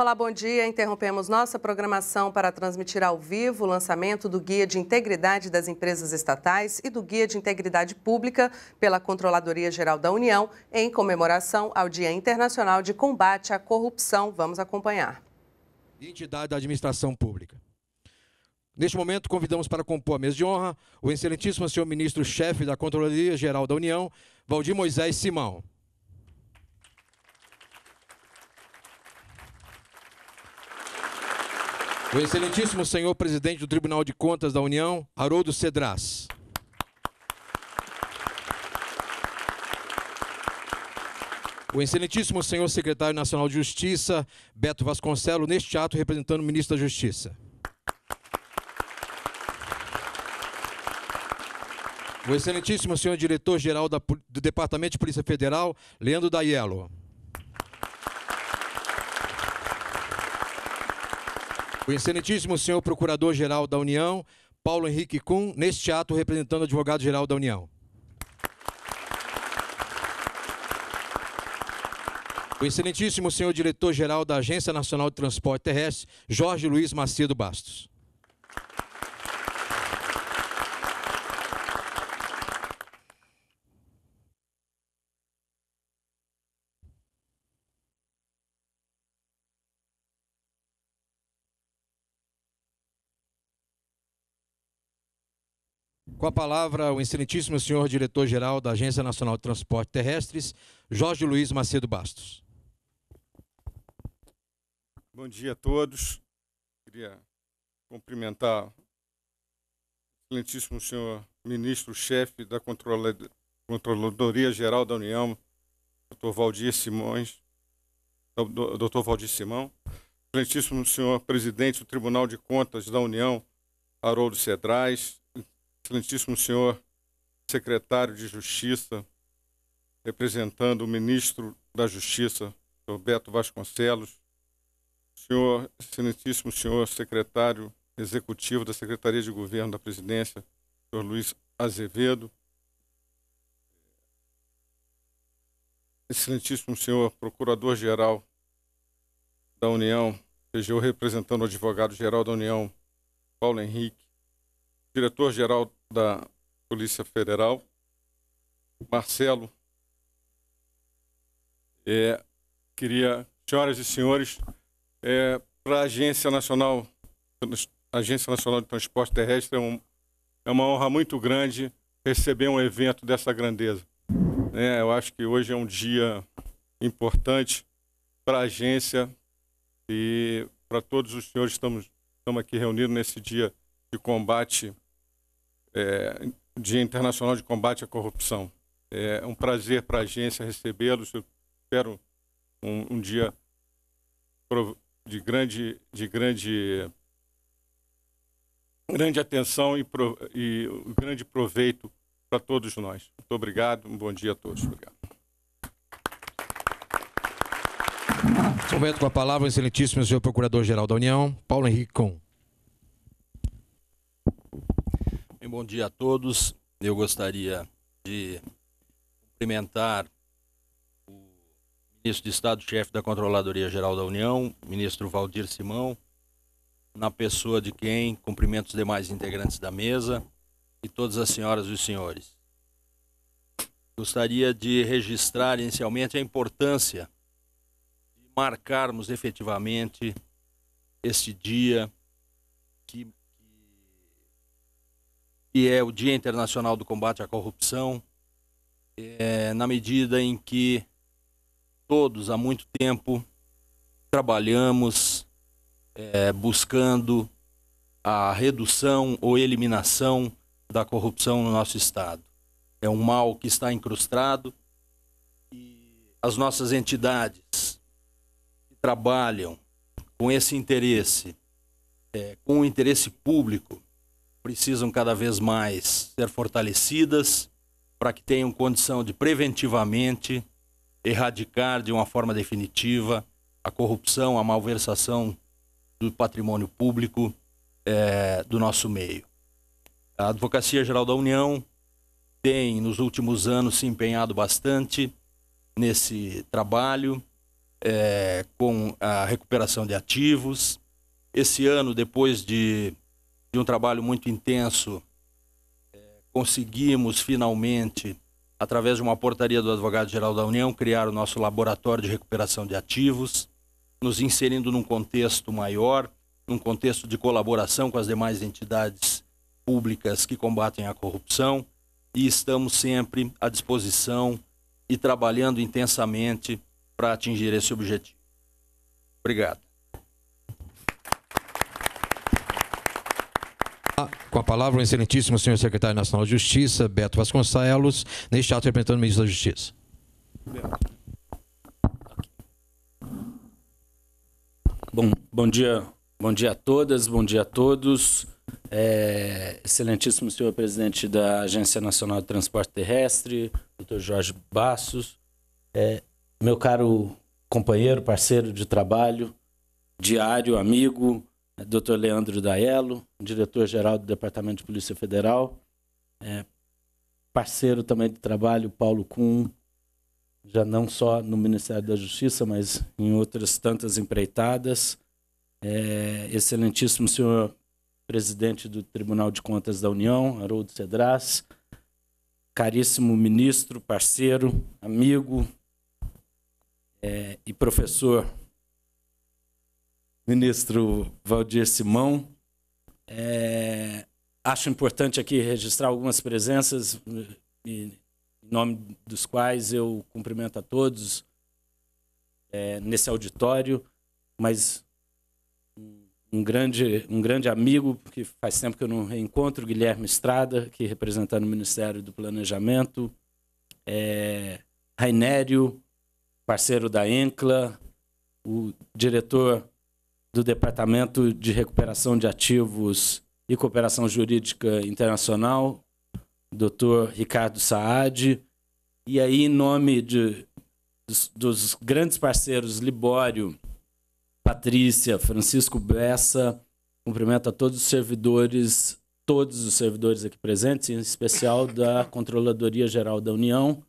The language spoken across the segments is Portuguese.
Olá, bom dia. Interrompemos nossa programação para transmitir ao vivo o lançamento do Guia de Integridade das Empresas Estatais e do Guia de Integridade Pública pela Controladoria Geral da União, em comemoração ao Dia Internacional de Combate à Corrupção. Vamos acompanhar. Entidade da Administração Pública. Neste momento, convidamos para compor a mesa de honra o excelentíssimo senhor ministro-chefe da Controladoria Geral da União, Valdir Moisés Simão. O excelentíssimo senhor presidente do Tribunal de Contas da União, Haroldo Cedras. O excelentíssimo senhor secretário nacional de Justiça, Beto Vasconcelos, neste ato representando o ministro da Justiça. O excelentíssimo senhor diretor-geral do Departamento de Polícia Federal, Leandro Daiello. O excelentíssimo senhor Procurador-Geral da União, Paulo Henrique Kuhn, neste ato representando o Advogado-Geral da União. O excelentíssimo senhor Diretor-Geral da Agência Nacional de Transporte Terrestre, Jorge Luiz Macedo Bastos. Com a palavra, o excelentíssimo senhor diretor-geral da Agência Nacional de transportes Terrestres, Jorge Luiz Macedo Bastos. Bom dia a todos. Queria cumprimentar o excelentíssimo senhor ministro-chefe da Controladoria Geral da União, doutor Valdir Simões, doutor Valdir Simão, excelentíssimo senhor presidente do Tribunal de Contas da União, Haroldo Cedrais, Excelentíssimo senhor secretário de Justiça, representando o ministro da Justiça, Roberto Vasconcelos, senhor excelentíssimo senhor secretário executivo da Secretaria de Governo da Presidência, senhor Luiz Azevedo, excelentíssimo senhor procurador-geral da União, PGU representando o advogado-geral da União, Paulo Henrique, diretor-geral da Polícia Federal, Marcelo. É, queria, senhoras e senhores, é, para a Agência Nacional, Agência Nacional de Transporte Terrestre, é, um, é, uma honra muito grande receber um evento dessa grandeza. É, eu acho que hoje é um dia importante para a agência e para todos os senhores que estamos, estamos aqui reunidos nesse dia de combate é, Dia Internacional de Combate à Corrupção. É um prazer para a agência recebê-los. Espero um, um, dia de grande, de grande, grande atenção e, pro, e grande proveito para todos nós. Muito obrigado. Um bom dia a todos. Obrigado. Momento com a palavra, excelentíssimo senhor Procurador-Geral da União, Paulo Henrique Com. bom dia a todos. Eu gostaria de cumprimentar o ministro de Estado-chefe da Controladoria Geral da União, ministro Valdir Simão, na pessoa de quem cumprimento os demais integrantes da mesa e todas as senhoras e os senhores. Gostaria de registrar inicialmente a importância de marcarmos efetivamente este dia que que é o Dia Internacional do Combate à Corrupção, é, na medida em que todos há muito tempo trabalhamos é, buscando a redução ou eliminação da corrupção no nosso Estado. É um mal que está incrustado e as nossas entidades que trabalham com esse interesse, é, com o interesse público, precisam cada vez mais ser fortalecidas para que tenham condição de preventivamente erradicar de uma forma definitiva a corrupção, a malversação do patrimônio público é, do nosso meio. A Advocacia Geral da União tem, nos últimos anos, se empenhado bastante nesse trabalho é, com a recuperação de ativos. Esse ano, depois de de um trabalho muito intenso, é, conseguimos finalmente, através de uma portaria do Advogado-Geral da União, criar o nosso laboratório de recuperação de ativos, nos inserindo num contexto maior, num contexto de colaboração com as demais entidades públicas que combatem a corrupção e estamos sempre à disposição e trabalhando intensamente para atingir esse objetivo. Obrigado. Com a palavra, o excelentíssimo senhor secretário nacional de Justiça, Beto Vasconcelos, neste ato representando o ministro da Justiça. Bom, bom dia, bom dia a todas, bom dia a todos. É, excelentíssimo senhor presidente da Agência Nacional de Transporte Terrestre, Dr. Jorge Bassos, é, meu caro companheiro, parceiro de trabalho, diário, amigo, Dr. Leandro Daello, diretor-geral do Departamento de Polícia Federal, é, parceiro também de trabalho, Paulo Kuhn, já não só no Ministério da Justiça, mas em outras tantas empreitadas. É, excelentíssimo senhor presidente do Tribunal de Contas da União, Haroldo Cedras, caríssimo ministro, parceiro, amigo é, e professor ministro Valdir Simão. É, acho importante aqui registrar algumas presenças, em nome dos quais eu cumprimento a todos é, nesse auditório, mas um grande, um grande amigo, que faz tempo que eu não reencontro, Guilherme Estrada, aqui representando o Ministério do Planejamento, é, Rainério, parceiro da ENCLA, o diretor do Departamento de Recuperação de Ativos e Cooperação Jurídica Internacional, Dr. Ricardo Saad, e aí em nome de, dos, dos grandes parceiros Libório, Patrícia, Francisco Bessa, cumprimento a todos os servidores, todos os servidores aqui presentes, em especial da Controladoria Geral da União,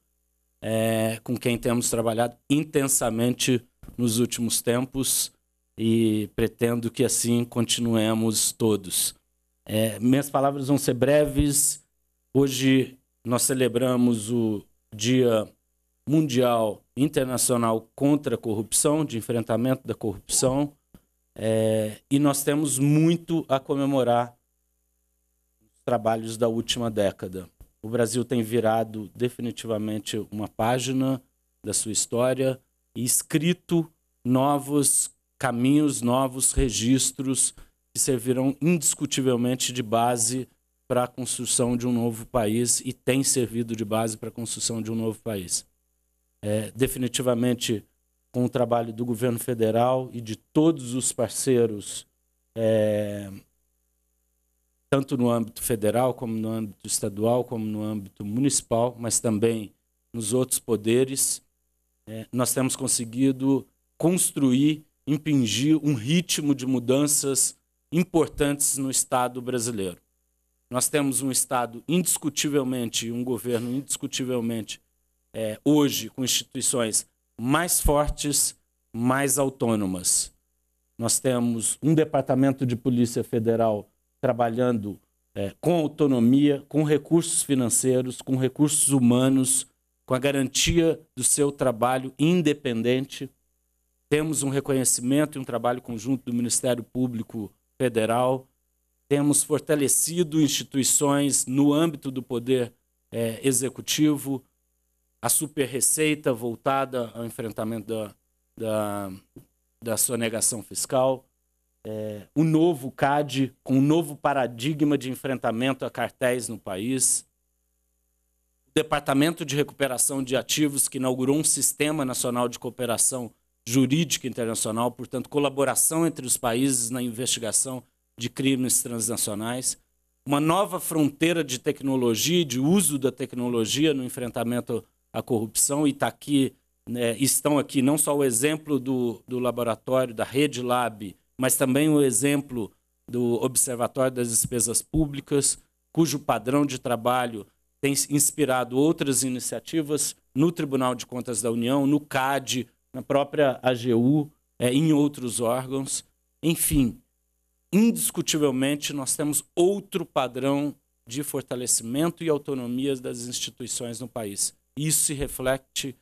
é, com quem temos trabalhado intensamente nos últimos tempos e pretendo que assim continuemos todos. É, minhas palavras vão ser breves. Hoje nós celebramos o Dia Mundial Internacional contra a Corrupção, de enfrentamento da corrupção, é, e nós temos muito a comemorar os trabalhos da última década. O Brasil tem virado definitivamente uma página da sua história e escrito novos caminhos, novos registros que servirão indiscutivelmente de base para a construção de um novo país e tem servido de base para a construção de um novo país. É, definitivamente, com o trabalho do governo federal e de todos os parceiros, é, tanto no âmbito federal, como no âmbito estadual, como no âmbito municipal, mas também nos outros poderes, é, nós temos conseguido construir impingir um ritmo de mudanças importantes no Estado brasileiro. Nós temos um Estado indiscutivelmente, um governo indiscutivelmente, é, hoje, com instituições mais fortes, mais autônomas. Nós temos um departamento de Polícia Federal trabalhando é, com autonomia, com recursos financeiros, com recursos humanos, com a garantia do seu trabalho independente. Temos um reconhecimento e um trabalho conjunto do Ministério Público Federal. Temos fortalecido instituições no âmbito do poder é, executivo, a super receita voltada ao enfrentamento da, da, da sonegação fiscal, é, o novo CAD, com um novo paradigma de enfrentamento a cartéis no país, o Departamento de Recuperação de Ativos, que inaugurou um Sistema Nacional de Cooperação jurídica internacional, portanto, colaboração entre os países na investigação de crimes transnacionais, uma nova fronteira de tecnologia, de uso da tecnologia no enfrentamento à corrupção, e tá aqui, né, estão aqui não só o exemplo do, do laboratório da Rede Lab, mas também o exemplo do Observatório das Despesas Públicas, cujo padrão de trabalho tem inspirado outras iniciativas no Tribunal de Contas da União, no CAD, na própria AGU, é, em outros órgãos. Enfim, indiscutivelmente, nós temos outro padrão de fortalecimento e autonomia das instituições no país. Isso se reflete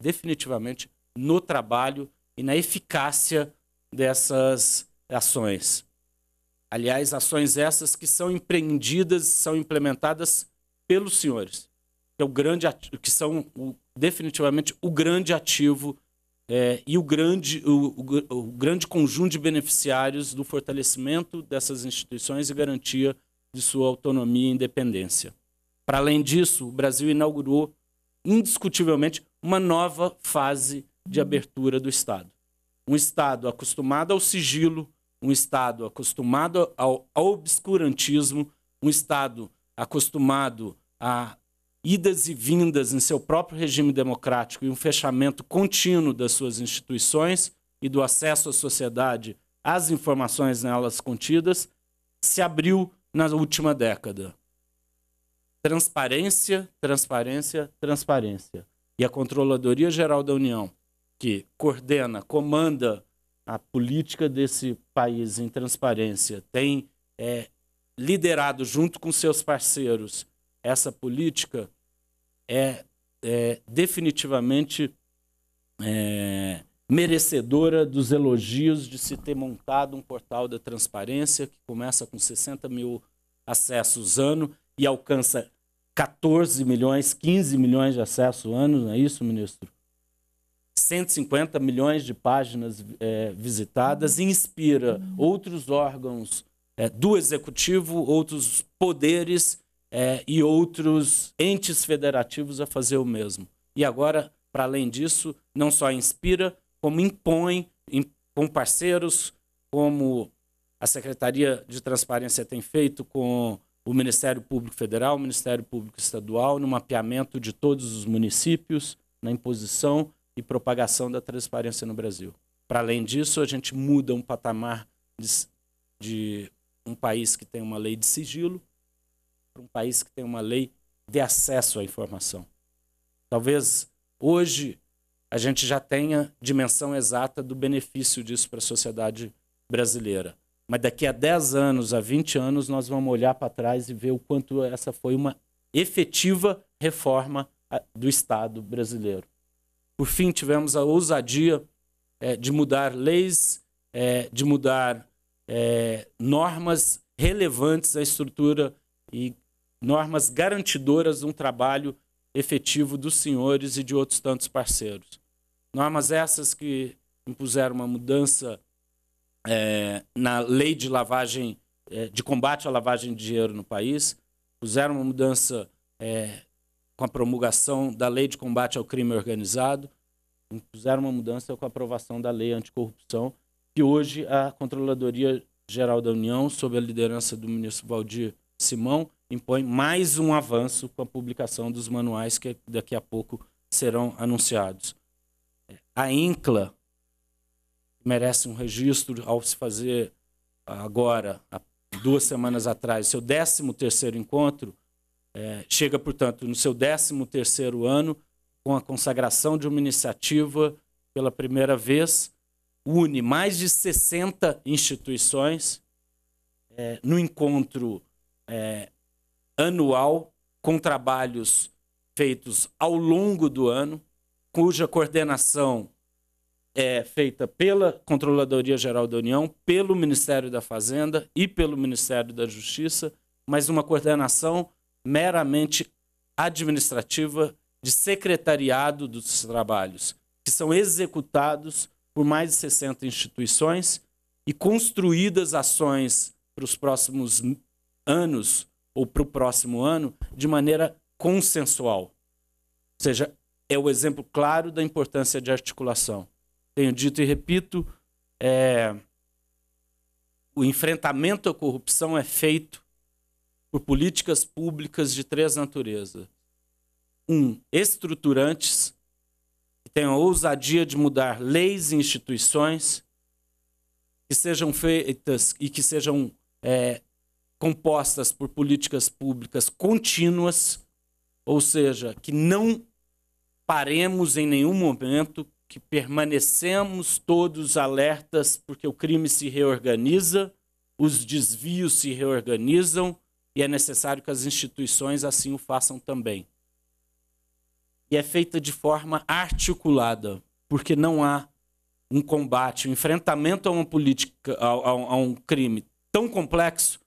definitivamente no trabalho e na eficácia dessas ações. Aliás, ações essas que são empreendidas, são implementadas pelos senhores, que, é o grande ativo, que são o, definitivamente o grande ativo é, e o grande, o, o, o grande conjunto de beneficiários do fortalecimento dessas instituições e garantia de sua autonomia e independência. Para além disso, o Brasil inaugurou, indiscutivelmente, uma nova fase de abertura do Estado. Um Estado acostumado ao sigilo, um Estado acostumado ao, ao obscurantismo, um Estado acostumado a idas e vindas em seu próprio regime democrático e um fechamento contínuo das suas instituições e do acesso à sociedade às informações nelas contidas, se abriu na última década. Transparência, transparência, transparência. E a Controladoria Geral da União, que coordena, comanda a política desse país em transparência, tem é, liderado junto com seus parceiros essa política, é, é definitivamente é, merecedora dos elogios de se ter montado um portal da transparência que começa com 60 mil acessos ano e alcança 14 milhões, 15 milhões de acessos ano, não é isso, ministro? 150 milhões de páginas é, visitadas e uhum. inspira uhum. outros órgãos é, do executivo, outros poderes é, e outros entes federativos a fazer o mesmo. E agora, para além disso, não só inspira, como impõe com parceiros, como a Secretaria de Transparência tem feito com o Ministério Público Federal, o Ministério Público Estadual, no mapeamento de todos os municípios, na imposição e propagação da transparência no Brasil. Para além disso, a gente muda um patamar de, de um país que tem uma lei de sigilo para um país que tem uma lei de acesso à informação. Talvez hoje a gente já tenha dimensão exata do benefício disso para a sociedade brasileira. Mas daqui a 10 anos, a 20 anos, nós vamos olhar para trás e ver o quanto essa foi uma efetiva reforma do Estado brasileiro. Por fim, tivemos a ousadia é, de mudar leis, é, de mudar é, normas relevantes à estrutura e normas garantidoras de um trabalho efetivo dos senhores e de outros tantos parceiros. Normas essas que impuseram uma mudança é, na lei de lavagem, é, de combate à lavagem de dinheiro no país, puseram uma mudança é, com a promulgação da lei de combate ao crime organizado, impuseram uma mudança com a aprovação da lei anticorrupção, que hoje a Controladoria Geral da União, sob a liderança do ministro Valdir Simão, impõe mais um avanço com a publicação dos manuais que daqui a pouco serão anunciados. É, a INCLA merece um registro ao se fazer agora, há duas semanas atrás, seu 13º encontro, é, chega, portanto, no seu 13º ano, com a consagração de uma iniciativa pela primeira vez, une mais de 60 instituições é, no encontro é, anual com trabalhos feitos ao longo do ano, cuja coordenação é feita pela Controladoria Geral da União, pelo Ministério da Fazenda e pelo Ministério da Justiça, mas uma coordenação meramente administrativa de secretariado dos trabalhos, que são executados por mais de 60 instituições e construídas ações para os próximos anos ou para o próximo ano de maneira consensual. Ou seja, é o exemplo claro da importância de articulação. Tenho dito e repito, é... o enfrentamento à corrupção é feito por políticas públicas de três naturezas. Um, estruturantes, que tenham a ousadia de mudar leis e instituições, que sejam feitas e que sejam é, compostas por políticas públicas contínuas, ou seja, que não paremos em nenhum momento, que permanecemos todos alertas, porque o crime se reorganiza, os desvios se reorganizam e é necessário que as instituições assim o façam também. E é feita de forma articulada, porque não há um combate, um enfrentamento a uma política, a, a, a um crime tão complexo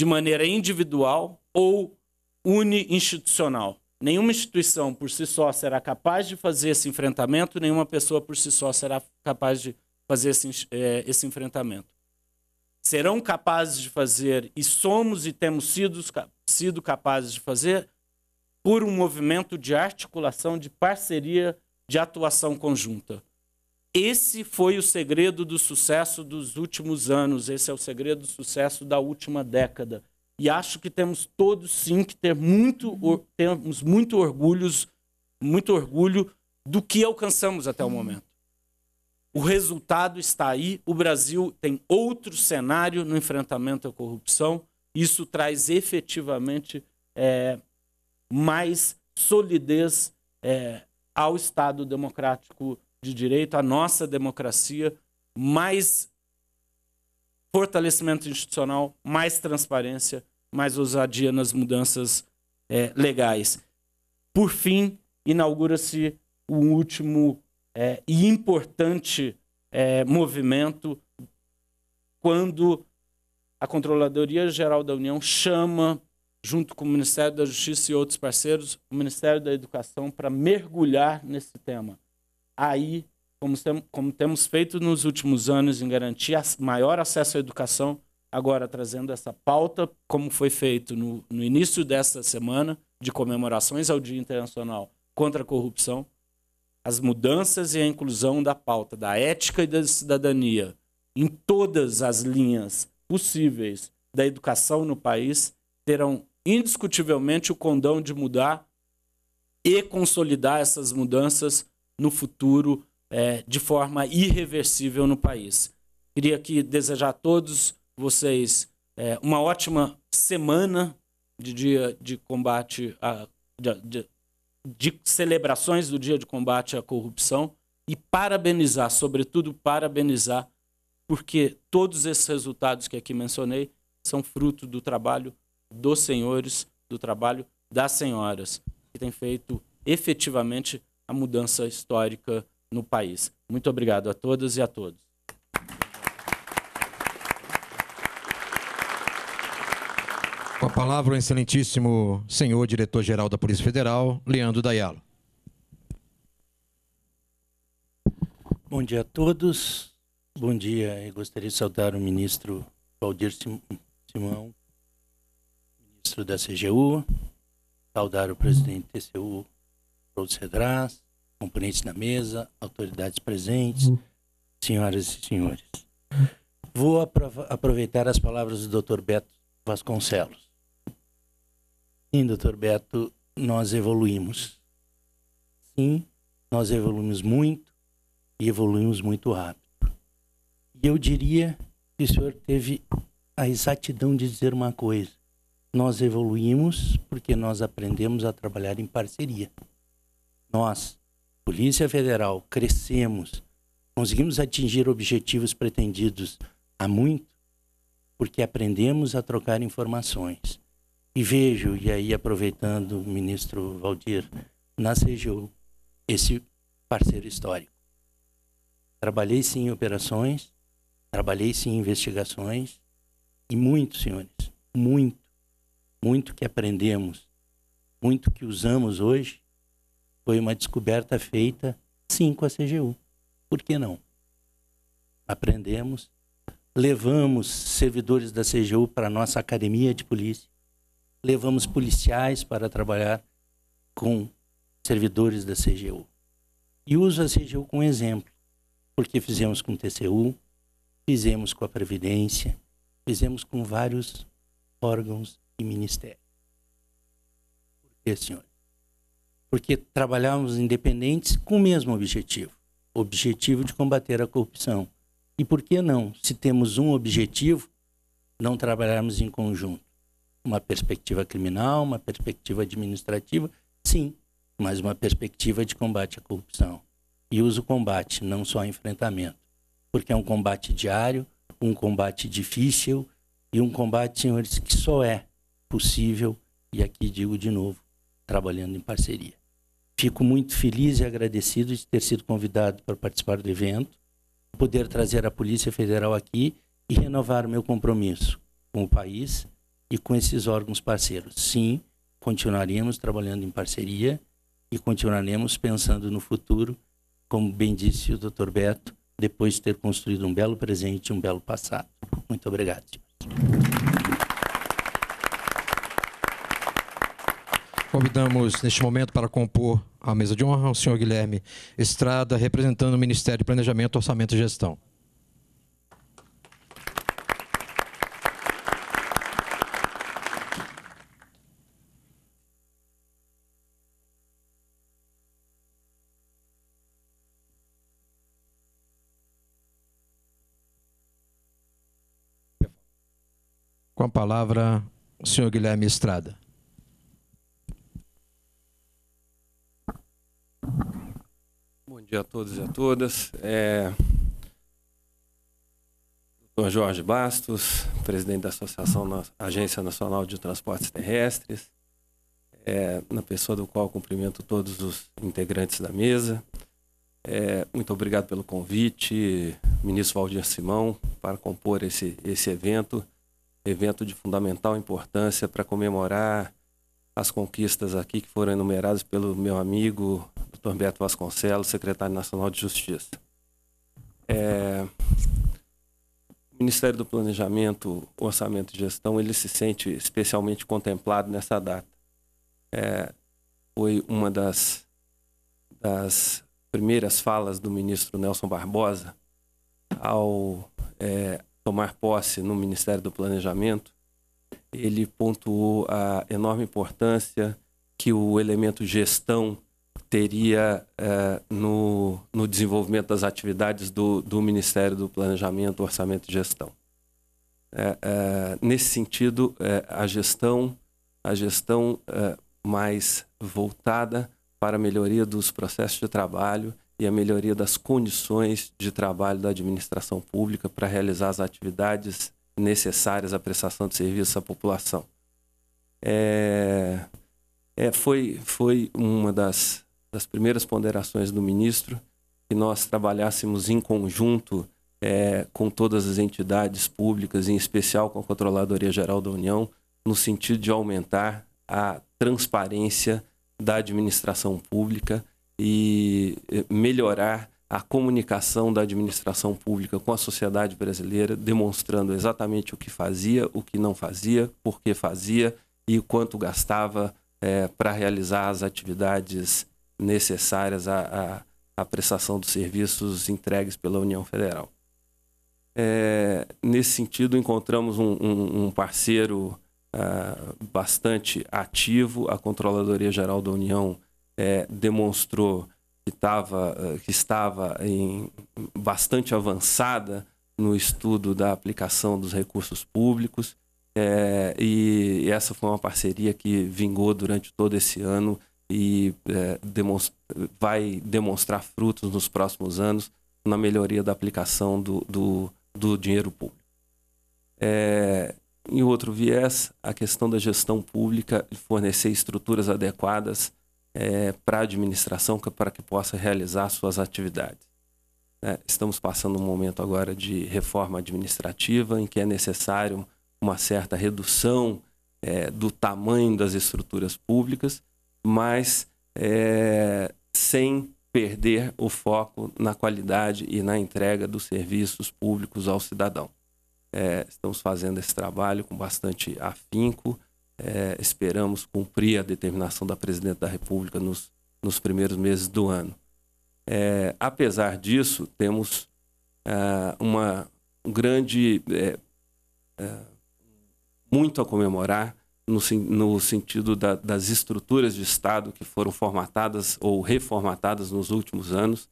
de maneira individual ou uni-institucional. Nenhuma instituição por si só será capaz de fazer esse enfrentamento, nenhuma pessoa por si só será capaz de fazer esse, é, esse enfrentamento. Serão capazes de fazer, e somos e temos sido, sido capazes de fazer, por um movimento de articulação, de parceria, de atuação conjunta. Esse foi o segredo do sucesso dos últimos anos, esse é o segredo do sucesso da última década. E acho que temos todos sim que ter muito, temos muito orgulhos, muito orgulho do que alcançamos até o momento. O resultado está aí, o Brasil tem outro cenário no enfrentamento à corrupção. Isso traz efetivamente é, mais solidez é, ao Estado democrático de direito, a nossa democracia, mais fortalecimento institucional, mais transparência, mais ousadia nas mudanças é, legais. Por fim, inaugura-se o último é, e importante é, movimento quando a Controladoria Geral da União chama, junto com o Ministério da Justiça e outros parceiros, o Ministério da Educação para mergulhar nesse tema aí, como, tem, como temos feito nos últimos anos em garantir maior acesso à educação, agora trazendo essa pauta, como foi feito no, no início desta semana, de comemorações ao Dia Internacional contra a Corrupção, as mudanças e a inclusão da pauta da ética e da cidadania em todas as linhas possíveis da educação no país terão indiscutivelmente o condão de mudar e consolidar essas mudanças no futuro é, de forma irreversível no país. Queria aqui desejar a todos vocês é, uma ótima semana de dia de combate a, de, de, de celebrações do dia de combate à corrupção e parabenizar, sobretudo parabenizar, porque todos esses resultados que aqui mencionei são fruto do trabalho dos senhores, do trabalho das senhoras, que têm feito efetivamente a mudança histórica no país. Muito obrigado a todas e a todos. Com a palavra o excelentíssimo senhor diretor-geral da Polícia Federal, Leandro Dayalo. Bom dia a todos. Bom dia. Eu gostaria de saudar o ministro Valdir Simão, ministro da CGU, saudar o presidente do TCU, todos cedrás, componentes da mesa, autoridades presentes, uhum. senhoras e senhores. Vou aproveitar as palavras do Dr. Beto Vasconcelos. Sim, Dr. Beto, nós evoluímos. Sim, nós evoluímos muito e evoluímos muito rápido. E eu diria que o senhor teve a exatidão de dizer uma coisa. Nós evoluímos porque nós aprendemos a trabalhar em parceria nós, Polícia Federal, crescemos, conseguimos atingir objetivos pretendidos há muito, porque aprendemos a trocar informações. E vejo, e aí aproveitando o ministro Valdir, na CGU, esse parceiro histórico. Trabalhei sim em operações, trabalhei sim em investigações, e muito, senhores, muito, muito que aprendemos, muito que usamos hoje foi uma descoberta feita, sim, com a CGU. Por que não? Aprendemos, levamos servidores da CGU para a nossa academia de polícia, levamos policiais para trabalhar com servidores da CGU. E uso a CGU como exemplo, porque fizemos com o TCU, fizemos com a Previdência, fizemos com vários órgãos e ministérios. Por que, senhores? porque trabalhávamos independentes com o mesmo objetivo objetivo de combater a corrupção. E por que não, se temos um objetivo, não trabalharmos em conjunto? Uma perspectiva criminal, uma perspectiva administrativa, sim, mas uma perspectiva de combate à corrupção. E uso combate, não só enfrentamento, porque é um combate diário, um combate difícil e um combate, senhores, que só é possível, e aqui digo de novo, trabalhando em parceria. Fico muito feliz e agradecido de ter sido convidado para participar do evento, poder trazer a Polícia Federal aqui e renovar meu compromisso com o país e com esses órgãos parceiros. Sim, continuaremos trabalhando em parceria e continuaremos pensando no futuro, como bem disse o Dr. Beto, depois de ter construído um belo presente e um belo passado. Muito obrigado. Convidamos neste momento para compor a mesa de honra o senhor Guilherme Estrada, representando o Ministério de Planejamento, Orçamento e Gestão. Com a palavra, o senhor Guilherme Estrada. dia a todos e a todas. É... Dr. Jorge Bastos, presidente da Associação na... Agência Nacional de Transportes Terrestres, é... na pessoa do qual cumprimento todos os integrantes da mesa. É... Muito obrigado pelo convite, ministro Valdir Simão, para compor esse, esse evento, evento de fundamental importância para comemorar as conquistas aqui que foram enumeradas pelo meu amigo Dr. Beto Vasconcelos, secretário nacional de Justiça. É, o Ministério do Planejamento, Orçamento e Gestão, ele se sente especialmente contemplado nessa data. É, foi uma das, das primeiras falas do ministro Nelson Barbosa ao é, tomar posse no Ministério do Planejamento, ele pontuou a enorme importância que o elemento gestão teria eh, no, no desenvolvimento das atividades do, do Ministério do Planejamento, Orçamento e Gestão. É, é, nesse sentido, é, a gestão, a gestão é, mais voltada para a melhoria dos processos de trabalho e a melhoria das condições de trabalho da administração pública para realizar as atividades necessárias à prestação de serviço à população. É, é, foi, foi uma das, das primeiras ponderações do ministro que nós trabalhássemos em conjunto é, com todas as entidades públicas, em especial com a Controladoria Geral da União, no sentido de aumentar a transparência da administração pública e é, melhorar a comunicação da administração pública com a sociedade brasileira, demonstrando exatamente o que fazia, o que não fazia, por que fazia e quanto gastava é, para realizar as atividades necessárias à, à, à, prestação dos serviços entregues pela União Federal. É, nesse sentido, encontramos um, um, um parceiro ah, bastante ativo, a Controladoria Geral da União é, demonstrou que, tava, eh, que estava em, bastante avançada no estudo da aplicação dos recursos públicos. É, e essa foi uma parceria que vingou durante todo esse ano e é, eh, demonstra, vai demonstrar frutos nos próximos anos na melhoria da aplicação do, do, do dinheiro público. É, em outro viés, a questão da gestão pública, fornecer estruturas adequadas é, para a administração para que possa realizar suas atividades. É, estamos passando um momento agora de reforma administrativa em que é necessário uma certa redução é, do tamanho das estruturas públicas, mas é, sem perder o foco na qualidade e na entrega dos serviços públicos ao cidadão. É, estamos fazendo esse trabalho com bastante afinco é, esperamos cumprir a determinação da Presidente da República nos, nos primeiros meses do ano. É, apesar disso, temos é, uma, um grande. É, é, muito a comemorar no, no sentido da, das estruturas de Estado que foram formatadas ou reformatadas nos últimos anos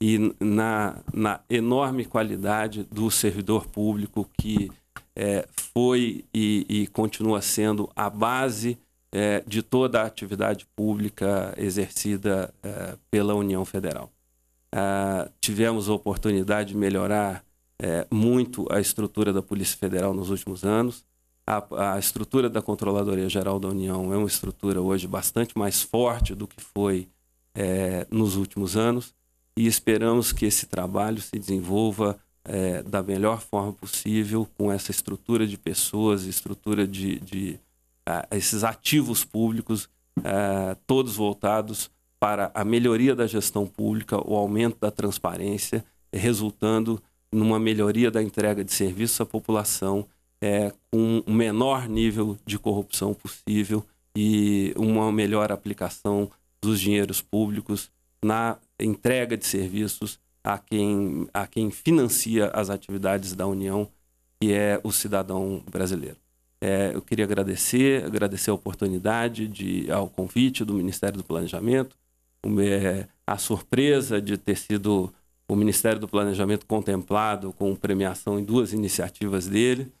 e na, na enorme qualidade do servidor público que é, foi e, e, continua sendo a base é, de toda a atividade pública exercida é, pela União Federal. Ah, tivemos a oportunidade de melhorar é, muito a estrutura da Polícia Federal nos últimos anos. A, a, estrutura da Controladoria Geral da União é uma estrutura hoje bastante mais forte do que foi é, nos últimos anos e esperamos que esse trabalho se desenvolva é, da melhor forma possível com essa estrutura de pessoas, estrutura de, de uh, esses ativos públicos, uh, todos voltados para a melhoria da gestão pública, o aumento da transparência, resultando numa melhoria da entrega de serviços à população, é, com o menor nível de corrupção possível e uma melhor aplicação dos dinheiros públicos na entrega de serviços a quem, a quem financia as atividades da União, que é o cidadão brasileiro. É, eu queria agradecer, agradecer a oportunidade de, ao convite do Ministério do Planejamento, é, a surpresa de ter sido o Ministério do Planejamento contemplado com premiação em duas iniciativas dele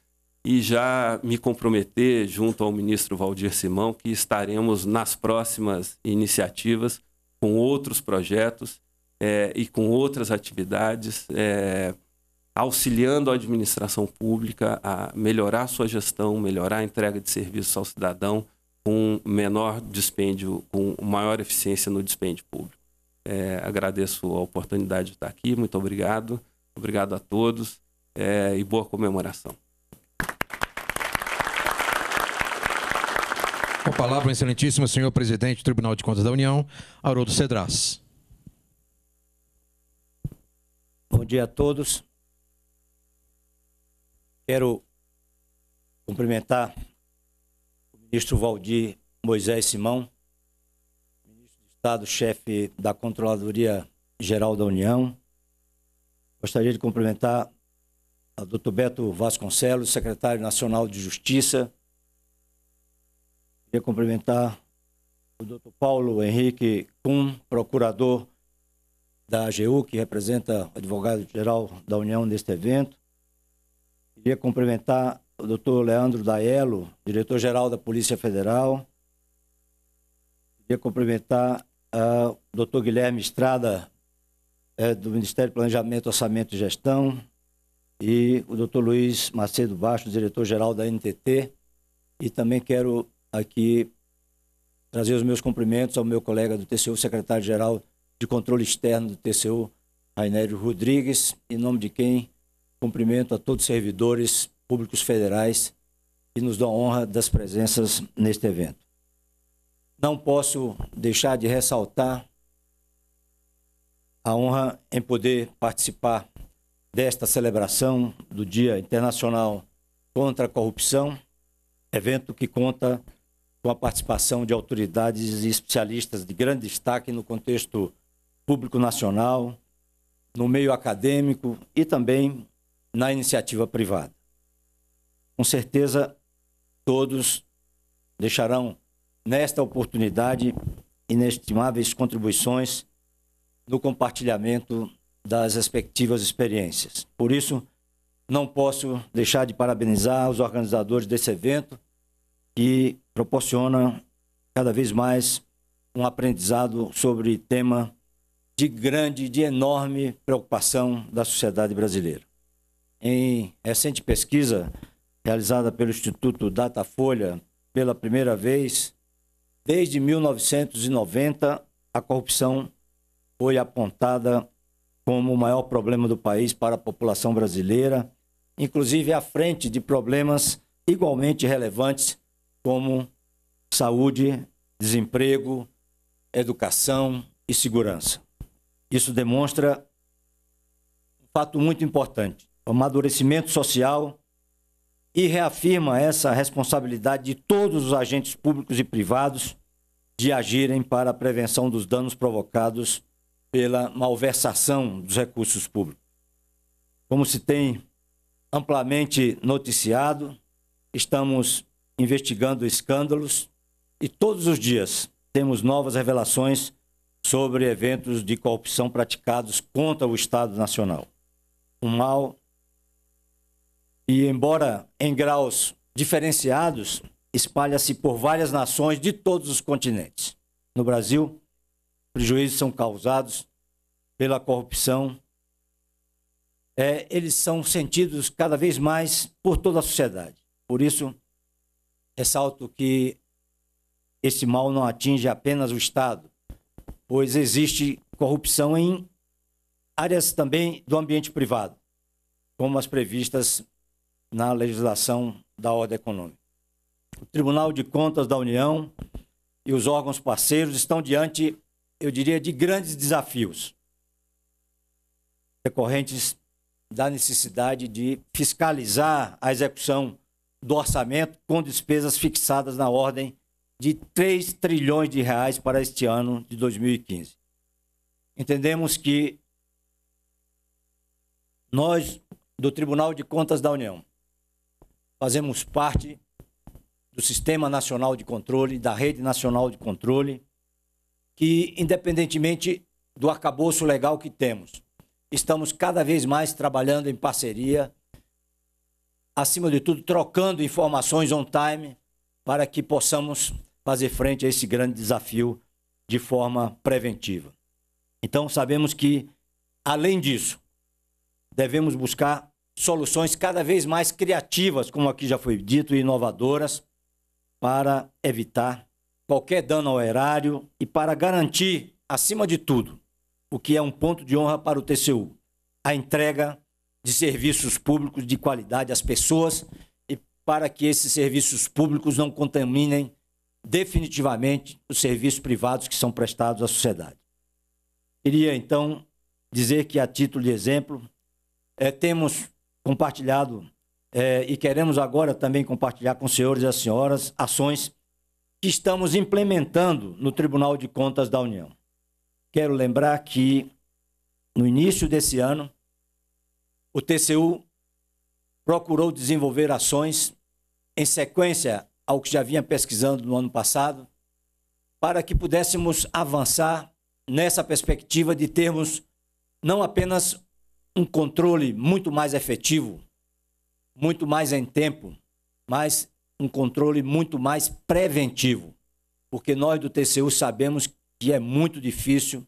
e já me comprometer junto ao ministro Valdir Simão que estaremos nas próximas iniciativas com outros projetos é, e com outras atividades, é, auxiliando a administração pública a melhorar sua gestão, melhorar a entrega de serviços ao cidadão com menor dispêndio, com maior eficiência no dispêndio público. É, agradeço a oportunidade de estar aqui, muito obrigado, obrigado a todos é, e boa comemoração. Com a palavra, excelentíssimo senhor presidente do Tribunal de Contas da União, Haroldo Cedras. Bom dia a todos. Quero cumprimentar o ministro Valdir Moisés Simão, ministro de Estado, chefe da Controladoria Geral da União. Gostaria de cumprimentar a doutor Beto Vasconcelos, secretário nacional de Justiça. Queria cumprimentar o doutor Paulo Henrique Kuhn, procurador da AGU, que representa o advogado-geral da União neste evento. Queria cumprimentar o doutor Leandro Daello, diretor-geral da Polícia Federal. Queria cumprimentar ah, o doutor Guilherme Estrada, eh, do Ministério de Planejamento, Orçamento e Gestão, e o doutor Luiz Macedo Baixo, diretor-geral da NTT. E também quero aqui trazer os meus cumprimentos ao meu colega do TCU, secretário-geral de Controle Externo do TCU, Rainério Rodrigues, em nome de quem cumprimento a todos os servidores públicos federais que nos dão honra das presenças neste evento. Não posso deixar de ressaltar a honra em poder participar desta celebração do Dia Internacional contra a Corrupção, evento que conta com a participação de autoridades e especialistas de grande destaque no contexto público nacional, no meio acadêmico e também na iniciativa privada. Com certeza, todos deixarão nesta oportunidade inestimáveis contribuições no compartilhamento das respectivas experiências. Por isso, não posso deixar de parabenizar os organizadores desse evento que proporciona cada vez mais um aprendizado sobre tema de grande, de enorme preocupação da sociedade brasileira. Em recente pesquisa realizada pelo Instituto Datafolha, pela primeira vez, desde 1990, a corrupção foi apontada como o maior problema do país para a população brasileira, inclusive à frente de problemas igualmente relevantes como saúde, desemprego, educação e segurança. Isso demonstra um fato muito importante: o amadurecimento social e reafirma essa responsabilidade de todos os agentes públicos e privados de agirem para a prevenção dos danos provocados pela malversação dos recursos públicos. Como se tem amplamente noticiado, estamos investigando escândalos e todos os dias temos novas revelações sobre eventos de corrupção praticados contra o Estado Nacional. O mal, e embora em graus diferenciados, espalha-se por várias nações de todos os continentes. No Brasil, prejuízos são causados pela corrupção. É, eles são sentidos cada vez mais por toda a sociedade. Por isso, ressalto que esse mal não atinge apenas o Estado, pois existe corrupção em áreas também do ambiente privado, como as previstas na legislação da ordem econômica. O Tribunal de Contas da União e os órgãos parceiros estão diante, eu diria, de grandes desafios decorrentes da necessidade de fiscalizar a execução do orçamento com despesas fixadas na ordem de 3 trilhões de reais para este ano de 2015. Entendemos que nós, do Tribunal de Contas da União, fazemos parte do Sistema Nacional de Controle, da Rede Nacional de Controle, que, independentemente do arcabouço legal que temos, estamos cada vez mais trabalhando em parceria, acima de tudo, trocando informações on time para que possamos fazer frente a esse grande desafio de forma preventiva. Então, sabemos que, além disso, devemos buscar soluções cada vez mais criativas, como aqui já foi dito, e inovadoras, para evitar qualquer dano ao erário e para garantir, acima de tudo, o que é um ponto de honra para o TCU, a entrega de serviços públicos de qualidade às pessoas e para que esses serviços públicos não contaminem definitivamente os serviços privados que são prestados à sociedade. Queria, então, dizer que, a título de exemplo, é, temos compartilhado é, e queremos agora também compartilhar com os senhores e as senhoras ações que estamos implementando no Tribunal de Contas da União. Quero lembrar que, no início desse ano, o TCU procurou desenvolver ações em sequência ao que já vinha pesquisando no ano passado, para que pudéssemos avançar nessa perspectiva de termos não apenas um controle muito mais efetivo, muito mais em tempo, mas um controle muito mais preventivo. Porque nós do TCU sabemos que é muito difícil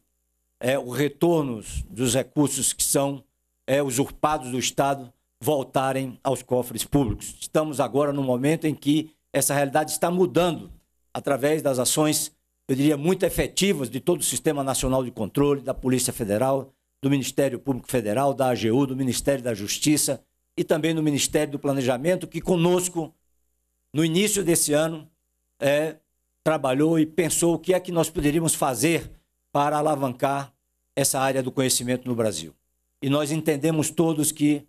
é, o retorno dos recursos que são é, usurpados do Estado voltarem aos cofres públicos. Estamos agora no momento em que essa realidade está mudando através das ações, eu diria, muito efetivas de todo o Sistema Nacional de Controle, da Polícia Federal, do Ministério Público Federal, da AGU, do Ministério da Justiça e também do Ministério do Planejamento, que conosco, no início desse ano, é, trabalhou e pensou o que é que nós poderíamos fazer para alavancar essa área do conhecimento no Brasil. E nós entendemos todos que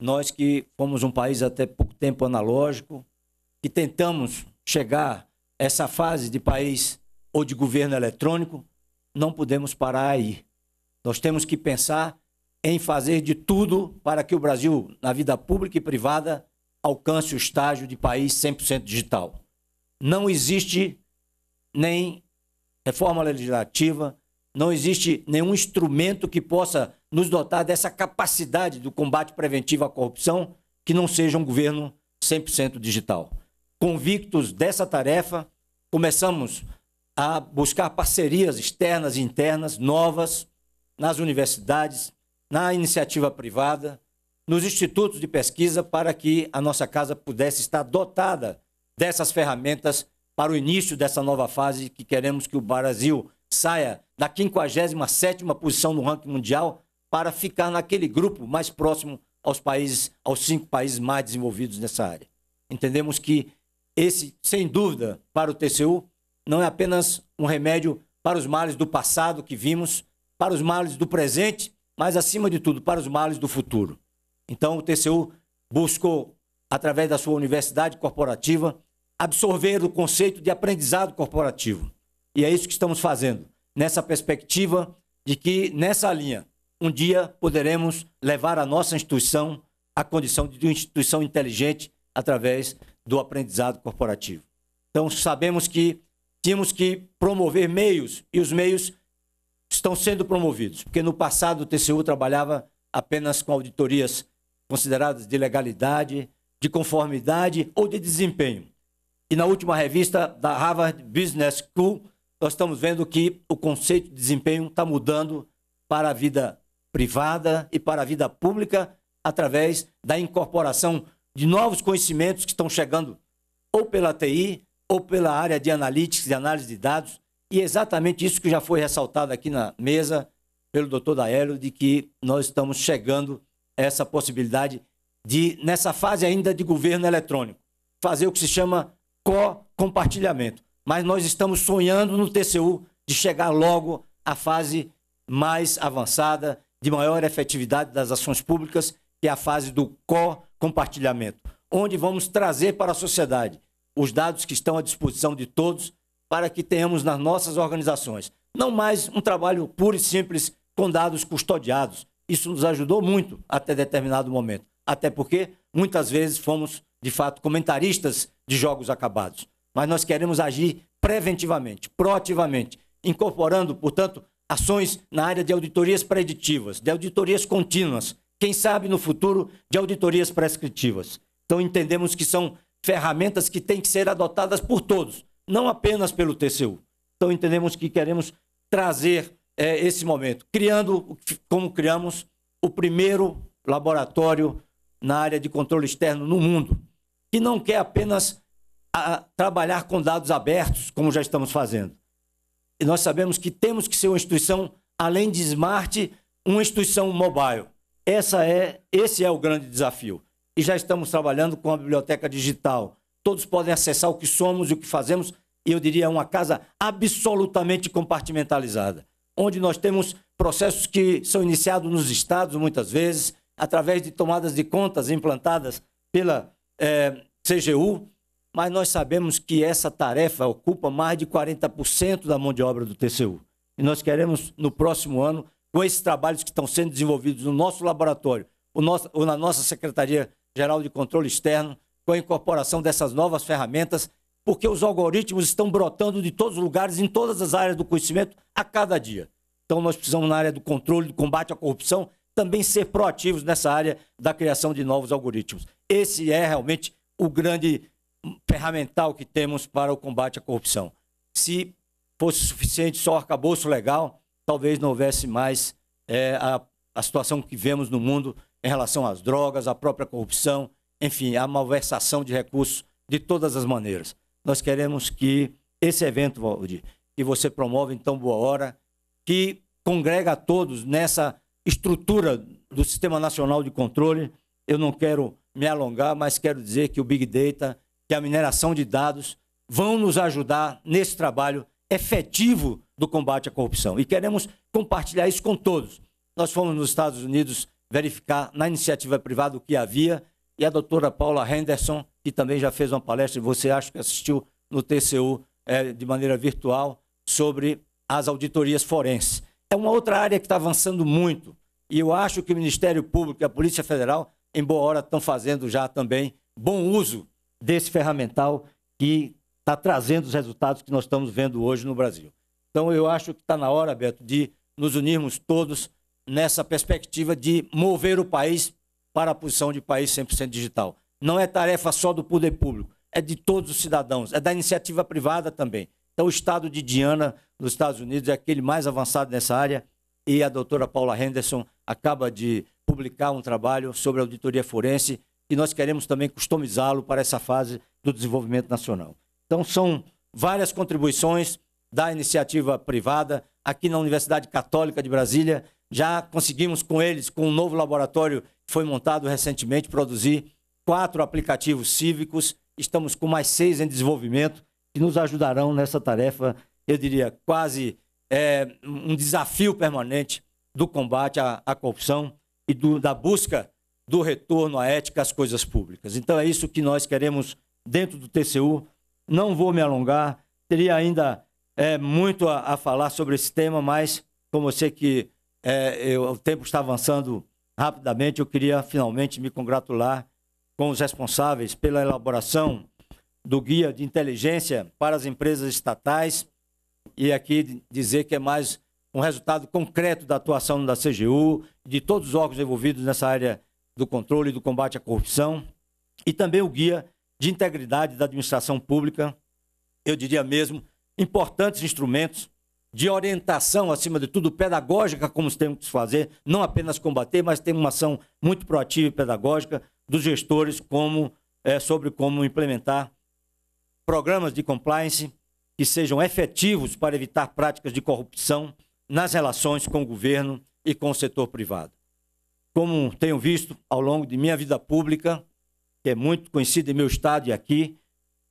nós que fomos um país até pouco tempo analógico, que tentamos chegar a essa fase de país ou de governo eletrônico, não podemos parar aí. Nós temos que pensar em fazer de tudo para que o Brasil, na vida pública e privada, alcance o estágio de país 100% digital. Não existe nem reforma legislativa, não existe nenhum instrumento que possa nos dotar dessa capacidade do combate preventivo à corrupção que não seja um governo 100% digital convictos dessa tarefa, começamos a buscar parcerias externas e internas novas nas universidades, na iniciativa privada, nos institutos de pesquisa, para que a nossa casa pudesse estar dotada dessas ferramentas para o início dessa nova fase que queremos que o Brasil saia da 57ª posição no ranking mundial para ficar naquele grupo mais próximo aos países, aos cinco países mais desenvolvidos nessa área. Entendemos que esse, sem dúvida, para o TCU, não é apenas um remédio para os males do passado que vimos, para os males do presente, mas, acima de tudo, para os males do futuro. Então, o TCU buscou, através da sua universidade corporativa, absorver o conceito de aprendizado corporativo. E é isso que estamos fazendo, nessa perspectiva de que, nessa linha, um dia poderemos levar a nossa instituição à condição de uma instituição inteligente através do aprendizado corporativo. Então, sabemos que tínhamos que promover meios e os meios estão sendo promovidos, porque no passado o TCU trabalhava apenas com auditorias consideradas de legalidade, de conformidade ou de desempenho. E na última revista da Harvard Business School, nós estamos vendo que o conceito de desempenho está mudando para a vida privada e para a vida pública através da incorporação de novos conhecimentos que estão chegando ou pela TI ou pela área de analytics, de análise de dados, e é exatamente isso que já foi ressaltado aqui na mesa pelo doutor Daélio, de que nós estamos chegando a essa possibilidade de, nessa fase ainda de governo eletrônico, fazer o que se chama co-compartilhamento. Mas nós estamos sonhando no TCU de chegar logo à fase mais avançada, de maior efetividade das ações públicas que é a fase do co-compartilhamento, onde vamos trazer para a sociedade os dados que estão à disposição de todos para que tenhamos nas nossas organizações não mais um trabalho puro e simples com dados custodiados. Isso nos ajudou muito até determinado momento, até porque muitas vezes fomos, de fato, comentaristas de jogos acabados. Mas nós queremos agir preventivamente, proativamente, incorporando, portanto, ações na área de auditorias preditivas, de auditorias contínuas, quem sabe no futuro, de auditorias prescritivas. Então entendemos que são ferramentas que têm que ser adotadas por todos, não apenas pelo TCU. Então entendemos que queremos trazer é, esse momento, criando, como criamos, o primeiro laboratório na área de controle externo no mundo, que não quer apenas a, trabalhar com dados abertos, como já estamos fazendo. E nós sabemos que temos que ser uma instituição, além de smart, uma instituição mobile. Essa é, esse é o grande desafio. E já estamos trabalhando com a biblioteca digital. Todos podem acessar o que somos e o que fazemos, e eu diria uma casa absolutamente compartimentalizada, onde nós temos processos que são iniciados nos estados, muitas vezes, através de tomadas de contas implantadas pela é, eh, CGU, mas nós sabemos que essa tarefa ocupa mais de 40% da mão de obra do TCU. E nós queremos, no próximo ano, com esses trabalhos que estão sendo desenvolvidos no nosso laboratório, o nosso, ou na nossa Secretaria Geral de Controle Externo, com a incorporação dessas novas ferramentas, porque os algoritmos estão brotando de todos os lugares, em todas as áreas do conhecimento, a cada dia. Então, nós precisamos, na área do controle, do combate à corrupção, também ser proativos nessa área da criação de novos algoritmos. Esse é realmente o grande ferramental que temos para o combate à corrupção. Se fosse suficiente só o arcabouço legal, talvez não houvesse mais é, a, a situação que vemos no mundo em relação às drogas, à própria corrupção, enfim, a malversação de recursos de todas as maneiras. Nós queremos que esse evento, Valdir, que você promove em tão boa hora, que congrega a todos nessa estrutura do Sistema Nacional de Controle. Eu não quero me alongar, mas quero dizer que o Big Data, que a mineração de dados, vão nos ajudar nesse trabalho efetivo do combate à corrupção. E queremos compartilhar isso com todos. Nós fomos nos Estados Unidos verificar na iniciativa privada o que havia e a doutora Paula Henderson, que também já fez uma palestra, você acho que assistiu no TCU é, eh, de maneira virtual, sobre as auditorias forenses. É uma outra área que está avançando muito e eu acho que o Ministério Público e a Polícia Federal, em boa hora, estão fazendo já também bom uso desse ferramental que está trazendo os resultados que nós estamos vendo hoje no Brasil. Então, eu acho que está na hora, Beto, de nos unirmos todos nessa perspectiva de mover o país para a posição de país 100% digital. Não é tarefa só do poder público, é de todos os cidadãos, é da iniciativa privada também. Então, o estado de Indiana, nos Estados Unidos, é aquele mais avançado nessa área e a doutora Paula Henderson acaba de publicar um trabalho sobre auditoria forense e nós queremos também customizá-lo para essa fase do desenvolvimento nacional. Então, são várias contribuições da iniciativa privada. Aqui na Universidade Católica de Brasília, já conseguimos com eles, com um novo laboratório que foi montado recentemente, produzir quatro aplicativos cívicos. Estamos com mais seis em desenvolvimento que nos ajudarão nessa tarefa, eu diria, quase é, um desafio permanente do combate à, à corrupção e do, da busca do retorno à ética às coisas públicas. Então é isso que nós queremos dentro do TCU. Não vou me alongar, teria ainda é, muito a, a, falar sobre esse tema, mas como eu sei que é, eu, o tempo está avançando rapidamente, eu queria finalmente me congratular com os responsáveis pela elaboração do Guia de Inteligência para as Empresas Estatais e aqui dizer que é mais um resultado concreto da atuação da CGU, de todos os órgãos envolvidos nessa área do controle e do combate à corrupção, e também o Guia de Integridade da Administração Pública, eu diria mesmo, importantes instrumentos de orientação, acima de tudo, pedagógica, como temos que fazer, não apenas combater, mas tem uma ação muito proativa e pedagógica dos gestores como, é, sobre como implementar programas de compliance que sejam efetivos para evitar práticas de corrupção nas relações com o governo e com o setor privado. Como tenho visto ao longo de minha vida pública, que é muito conhecida em meu estado e aqui,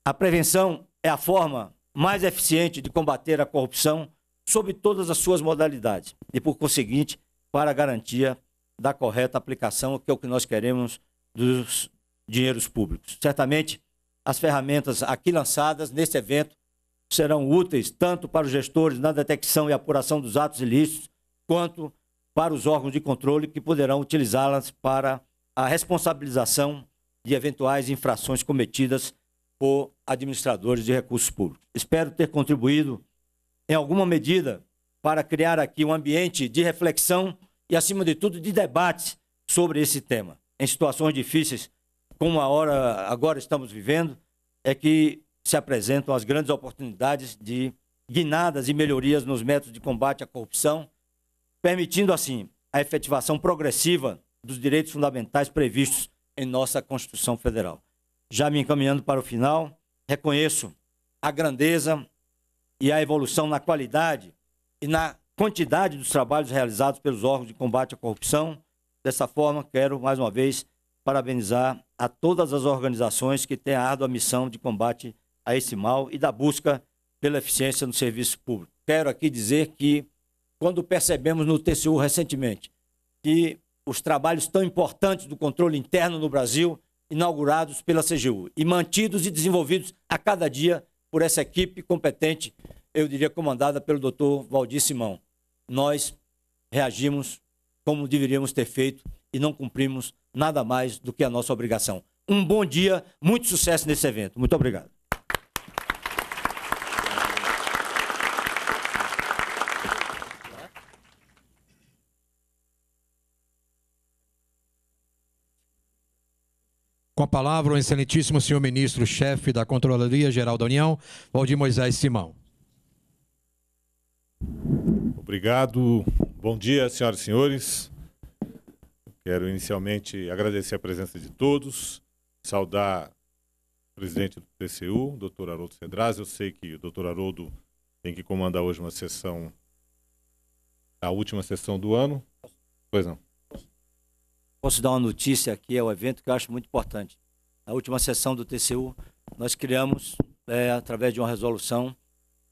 a prevenção é a forma mais eficiente de combater a corrupção sob todas as suas modalidades e, por conseguinte, para a garantia da correta aplicação, que é o que nós queremos dos dinheiros públicos. Certamente, as ferramentas aqui lançadas neste evento serão úteis tanto para os gestores na detecção e apuração dos atos ilícitos, quanto para os órgãos de controle que poderão utilizá-las para a responsabilização de eventuais infrações cometidas por administradores de recursos públicos. Espero ter contribuído em alguma medida para criar aqui um ambiente de reflexão e, acima de tudo, de debate sobre esse tema. Em situações difíceis, como a hora agora estamos vivendo, é que se apresentam as grandes oportunidades de guinadas e melhorias nos métodos de combate à corrupção, permitindo, assim, a efetivação progressiva dos direitos fundamentais previstos em nossa Constituição Federal já me encaminhando para o final, reconheço a grandeza e a evolução na qualidade e na quantidade dos trabalhos realizados pelos órgãos de combate à corrupção. Dessa forma, quero mais uma vez parabenizar a todas as organizações que têm a árdua missão de combate a esse mal e da busca pela eficiência no serviço público. Quero aqui dizer que, quando percebemos no TCU recentemente que os trabalhos tão importantes do controle interno no Brasil inaugurados pela CGU e mantidos e desenvolvidos a cada dia por essa equipe competente, eu diria comandada pelo doutor Valdir Simão. Nós reagimos como deveríamos ter feito e não cumprimos nada mais do que a nossa obrigação. Um bom dia, muito sucesso nesse evento. Muito obrigado. Com a palavra, o excelentíssimo senhor ministro-chefe da Controladoria Geral da União, Valdir Moisés Simão. Obrigado. Bom dia, senhoras e senhores. Quero inicialmente agradecer a presença de todos, saudar o presidente do TCU, doutor Haroldo Cedraz. Eu sei que o doutor Haroldo tem que comandar hoje uma sessão, a última sessão do ano. Pois não posso dar uma notícia aqui, é evento que eu acho muito importante. Na última sessão do TCU, nós criamos, é, através de uma resolução,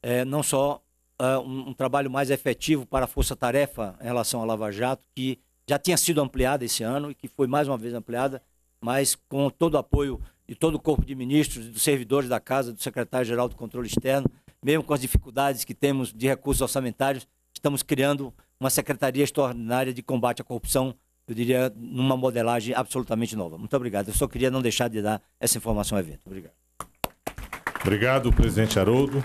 é, não só é, um, um, trabalho mais efetivo para a Força-Tarefa em relação à Lava Jato, que já tinha sido ampliada esse ano e que foi mais uma vez ampliada, mas com todo o apoio de todo o corpo de ministros, dos servidores da Casa, do secretário-geral do Controle Externo, mesmo com as dificuldades que temos de recursos orçamentários, estamos criando uma Secretaria Extraordinária de Combate à Corrupção eu diria, numa modelagem absolutamente nova. Muito obrigado. Eu só queria não deixar de dar essa informação ao evento. Obrigado. Obrigado, presidente Haroldo.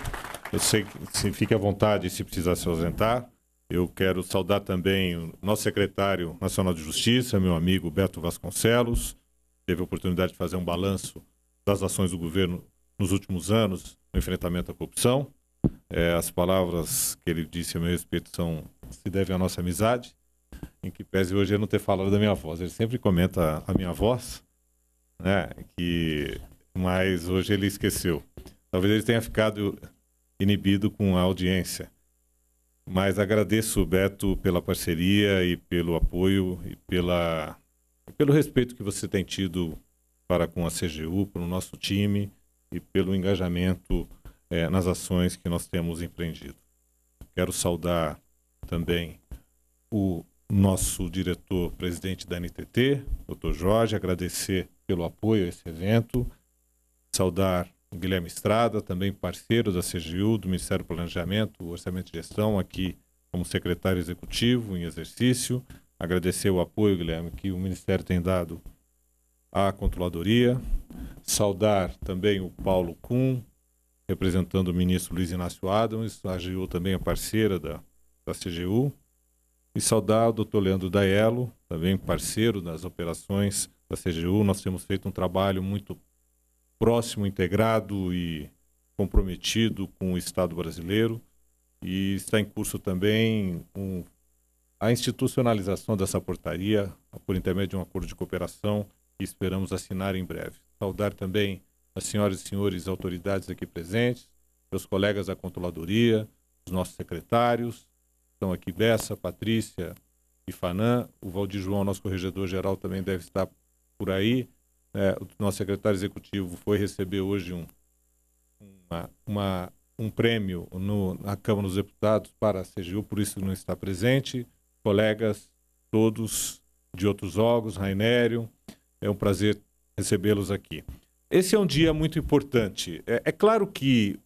Eu sei que se fique à vontade se precisar se ausentar. Eu quero saudar também o nosso secretário nacional de Justiça, meu amigo Beto Vasconcelos. Teve a oportunidade de fazer um balanço das ações do governo nos últimos anos no enfrentamento à corrupção. É, as palavras que ele disse a meu respeito são se devem à nossa amizade em que pese hoje eu não ter falado da minha voz. Ele sempre comenta a minha voz, né? Que mas hoje ele esqueceu. Talvez ele tenha ficado inibido com a audiência. Mas agradeço o Beto pela parceria e pelo apoio e pela pelo respeito que você tem tido para com a CGU, para o nosso time e pelo engajamento é, nas ações que nós temos empreendido. Quero saudar também o nosso diretor, presidente da NTT, doutor Jorge, agradecer pelo apoio a esse evento, saudar o Guilherme Estrada, também parceiro da CGU, do Ministério do Planejamento, Orçamento e Gestão, aqui como secretário executivo em exercício, agradecer o apoio, Guilherme, que o Ministério tem dado à Controladoria, saudar também o Paulo Kuhn, representando o ministro Luiz Inácio Adams, a AGU também é parceira da, da CGU, e saudar o doutor Leandro Daiello, também parceiro das operações da CGU. Nós temos feito um trabalho muito próximo, integrado e comprometido com o Estado brasileiro e está em curso também um, a institucionalização dessa portaria por intermédio de um acordo de cooperação que esperamos assinar em breve. Saudar também as senhoras e senhores autoridades aqui presentes, meus colegas da controladoria, os nossos secretários, estão aqui, Bessa, Patrícia e Fanã, o Valdir João, nosso corregedor-geral, também deve estar por aí. É, o nosso secretário executivo foi receber hoje um, uma, uma um prêmio no, na Câmara dos Deputados para a CGU, por isso não está presente. Colegas, todos de outros órgãos, Rainério, é um prazer recebê-los aqui. Esse é um dia muito importante. É, é claro que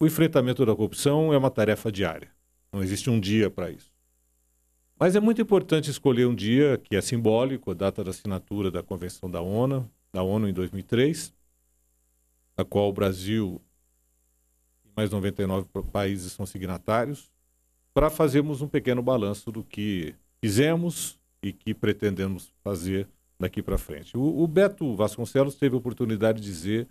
o enfrentamento da corrupção é uma tarefa diária. Não existe um dia para isso. Mas é muito importante escolher um dia que é simbólico, a data da assinatura da Convenção da ONU, da ONU em 2003, da qual o Brasil e mais 99 países são signatários, para fazermos um pequeno balanço do que fizemos e que pretendemos fazer daqui para frente. O, o Beto Vasconcelos teve a oportunidade de dizer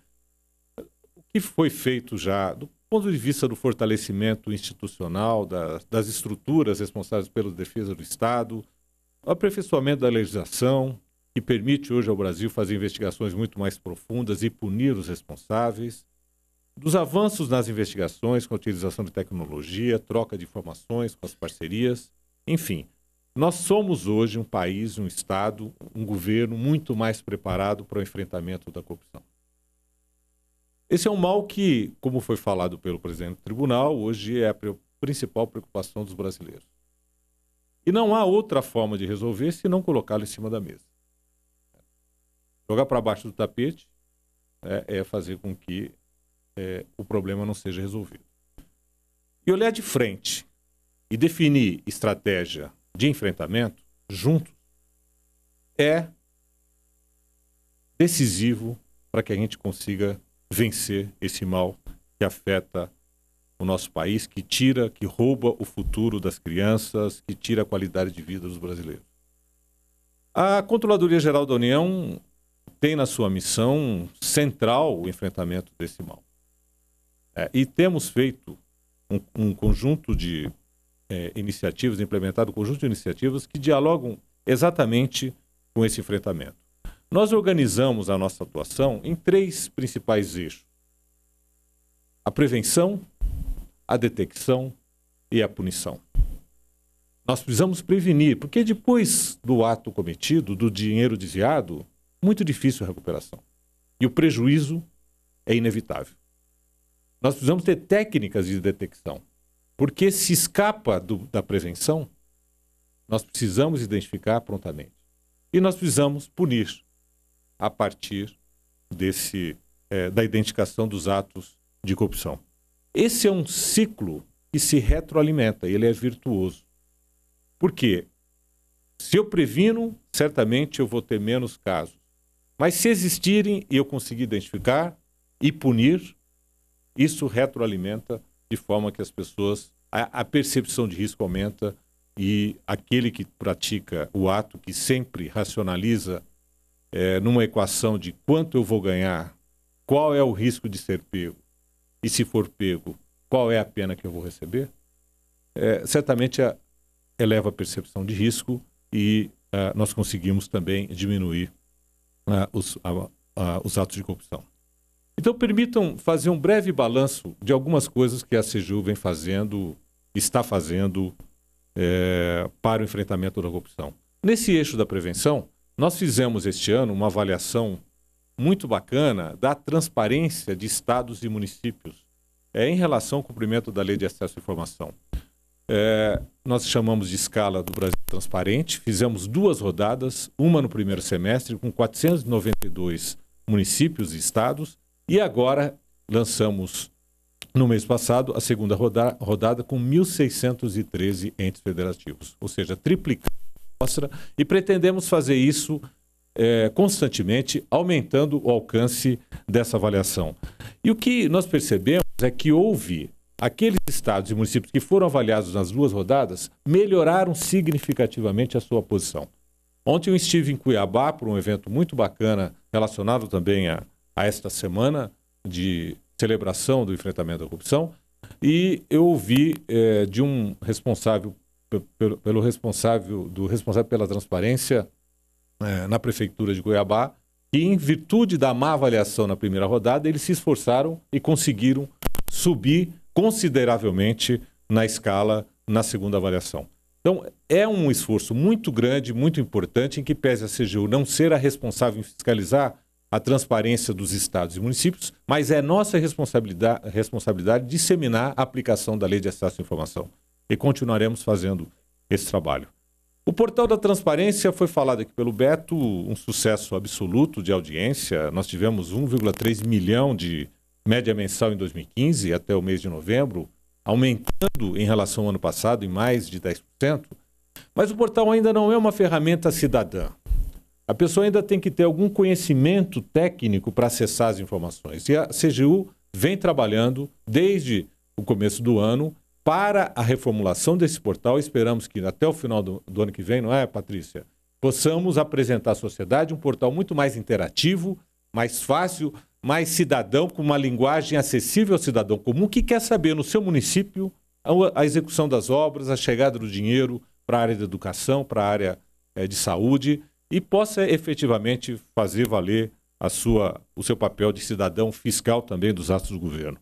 que foi feito já do ponto de vista do fortalecimento institucional, da, das estruturas responsáveis pela defesa do Estado, o aperfeiçoamento da legislação, que permite hoje ao Brasil fazer investigações muito mais profundas e punir os responsáveis, dos avanços nas investigações com a utilização de tecnologia, troca de informações com as parcerias, enfim. Nós somos hoje um país, um Estado, um governo muito mais preparado para o enfrentamento da corrupção. Esse é um mal que, como foi falado pelo presidente do tribunal, hoje é a principal preocupação dos brasileiros. E não há outra forma de resolver se não colocá-lo em cima da mesa. Jogar para baixo do tapete né, é fazer com que é, o problema não seja resolvido. E olhar de frente e definir estratégia de enfrentamento junto é decisivo para que a gente consiga vencer esse mal que afeta o nosso país, que tira, que rouba o futuro das crianças, que tira a qualidade de vida dos brasileiros. A Controladoria Geral da União tem na sua missão central o enfrentamento desse mal. É, e temos feito um, um conjunto de é, iniciativas, implementado um conjunto de iniciativas que dialogam exatamente com esse enfrentamento. Nós organizamos a nossa atuação em três principais eixos: a prevenção, a detecção e a punição. Nós precisamos prevenir, porque depois do ato cometido, do dinheiro desviado, muito difícil a recuperação. E o prejuízo é inevitável. Nós precisamos ter técnicas de detecção, porque se escapa do, da prevenção, nós precisamos identificar prontamente. E nós precisamos punir a partir desse é, da identificação dos atos de corrupção. Esse é um ciclo que se retroalimenta, ele é virtuoso. Por quê? Se eu previno, certamente eu vou ter menos casos. Mas se existirem e eu conseguir identificar e punir, isso retroalimenta de forma que as pessoas, a, a percepção de risco aumenta e aquele que pratica o ato, que sempre racionaliza é, numa equação de quanto eu vou ganhar, qual é o risco de ser pego e, se for pego, qual é a pena que eu vou receber, é, certamente a, é, eleva a percepção de risco e é, nós conseguimos também diminuir é, os, os atos de corrupção. Então, permitam fazer um breve balanço de algumas coisas que a CGU vem fazendo, está fazendo é, para o enfrentamento da corrupção. Nesse eixo da prevenção, nós fizemos este ano uma avaliação muito bacana da transparência de estados e municípios é, em relação ao cumprimento da Lei de Acesso à Informação. É, nós chamamos de escala do Brasil Transparente, fizemos duas rodadas, uma no primeiro semestre, com 492 municípios e estados, e agora lançamos, no mês passado, a segunda rodada, rodada com 1.613 entes federativos, ou seja, triplicando amostra e pretendemos fazer isso é, constantemente, aumentando o alcance dessa avaliação. E o que nós percebemos é que houve aqueles estados e municípios que foram avaliados nas duas rodadas melhoraram significativamente a sua posição. Ontem eu estive em Cuiabá por um evento muito bacana relacionado também a, a esta semana de celebração do enfrentamento à corrupção e eu ouvi é, de um responsável pelo, pelo responsável do responsável pela transparência é, na prefeitura de Goiabá que em virtude da má avaliação na primeira rodada, eles se esforçaram e conseguiram subir consideravelmente na escala na segunda avaliação. Então, é um esforço muito grande, muito importante, em que pese a CGU não ser a responsável em fiscalizar a transparência dos estados e municípios, mas é nossa responsabilidade, responsabilidade disseminar a aplicação da lei de acesso à informação e continuaremos fazendo esse trabalho. O Portal da Transparência foi falado aqui pelo Beto, um sucesso absoluto de audiência. Nós tivemos 1,3 milhão de média mensal em 2015 até o mês de novembro, aumentando em relação ao ano passado em mais de 10%. Mas o portal ainda não é uma ferramenta cidadã. A pessoa ainda tem que ter algum conhecimento técnico para acessar as informações. E a CGU vem trabalhando desde o começo do ano para a reformulação desse portal. Esperamos que até o final do, do ano que vem, não é, Patrícia? Possamos apresentar à sociedade um portal muito mais interativo, mais fácil, mais cidadão, com uma linguagem acessível ao cidadão comum que quer saber no seu município a, a execução das obras, a chegada do dinheiro para a área de educação, para a área é, de saúde e possa efetivamente fazer valer a sua, o seu papel de cidadão fiscal também dos atos do governo.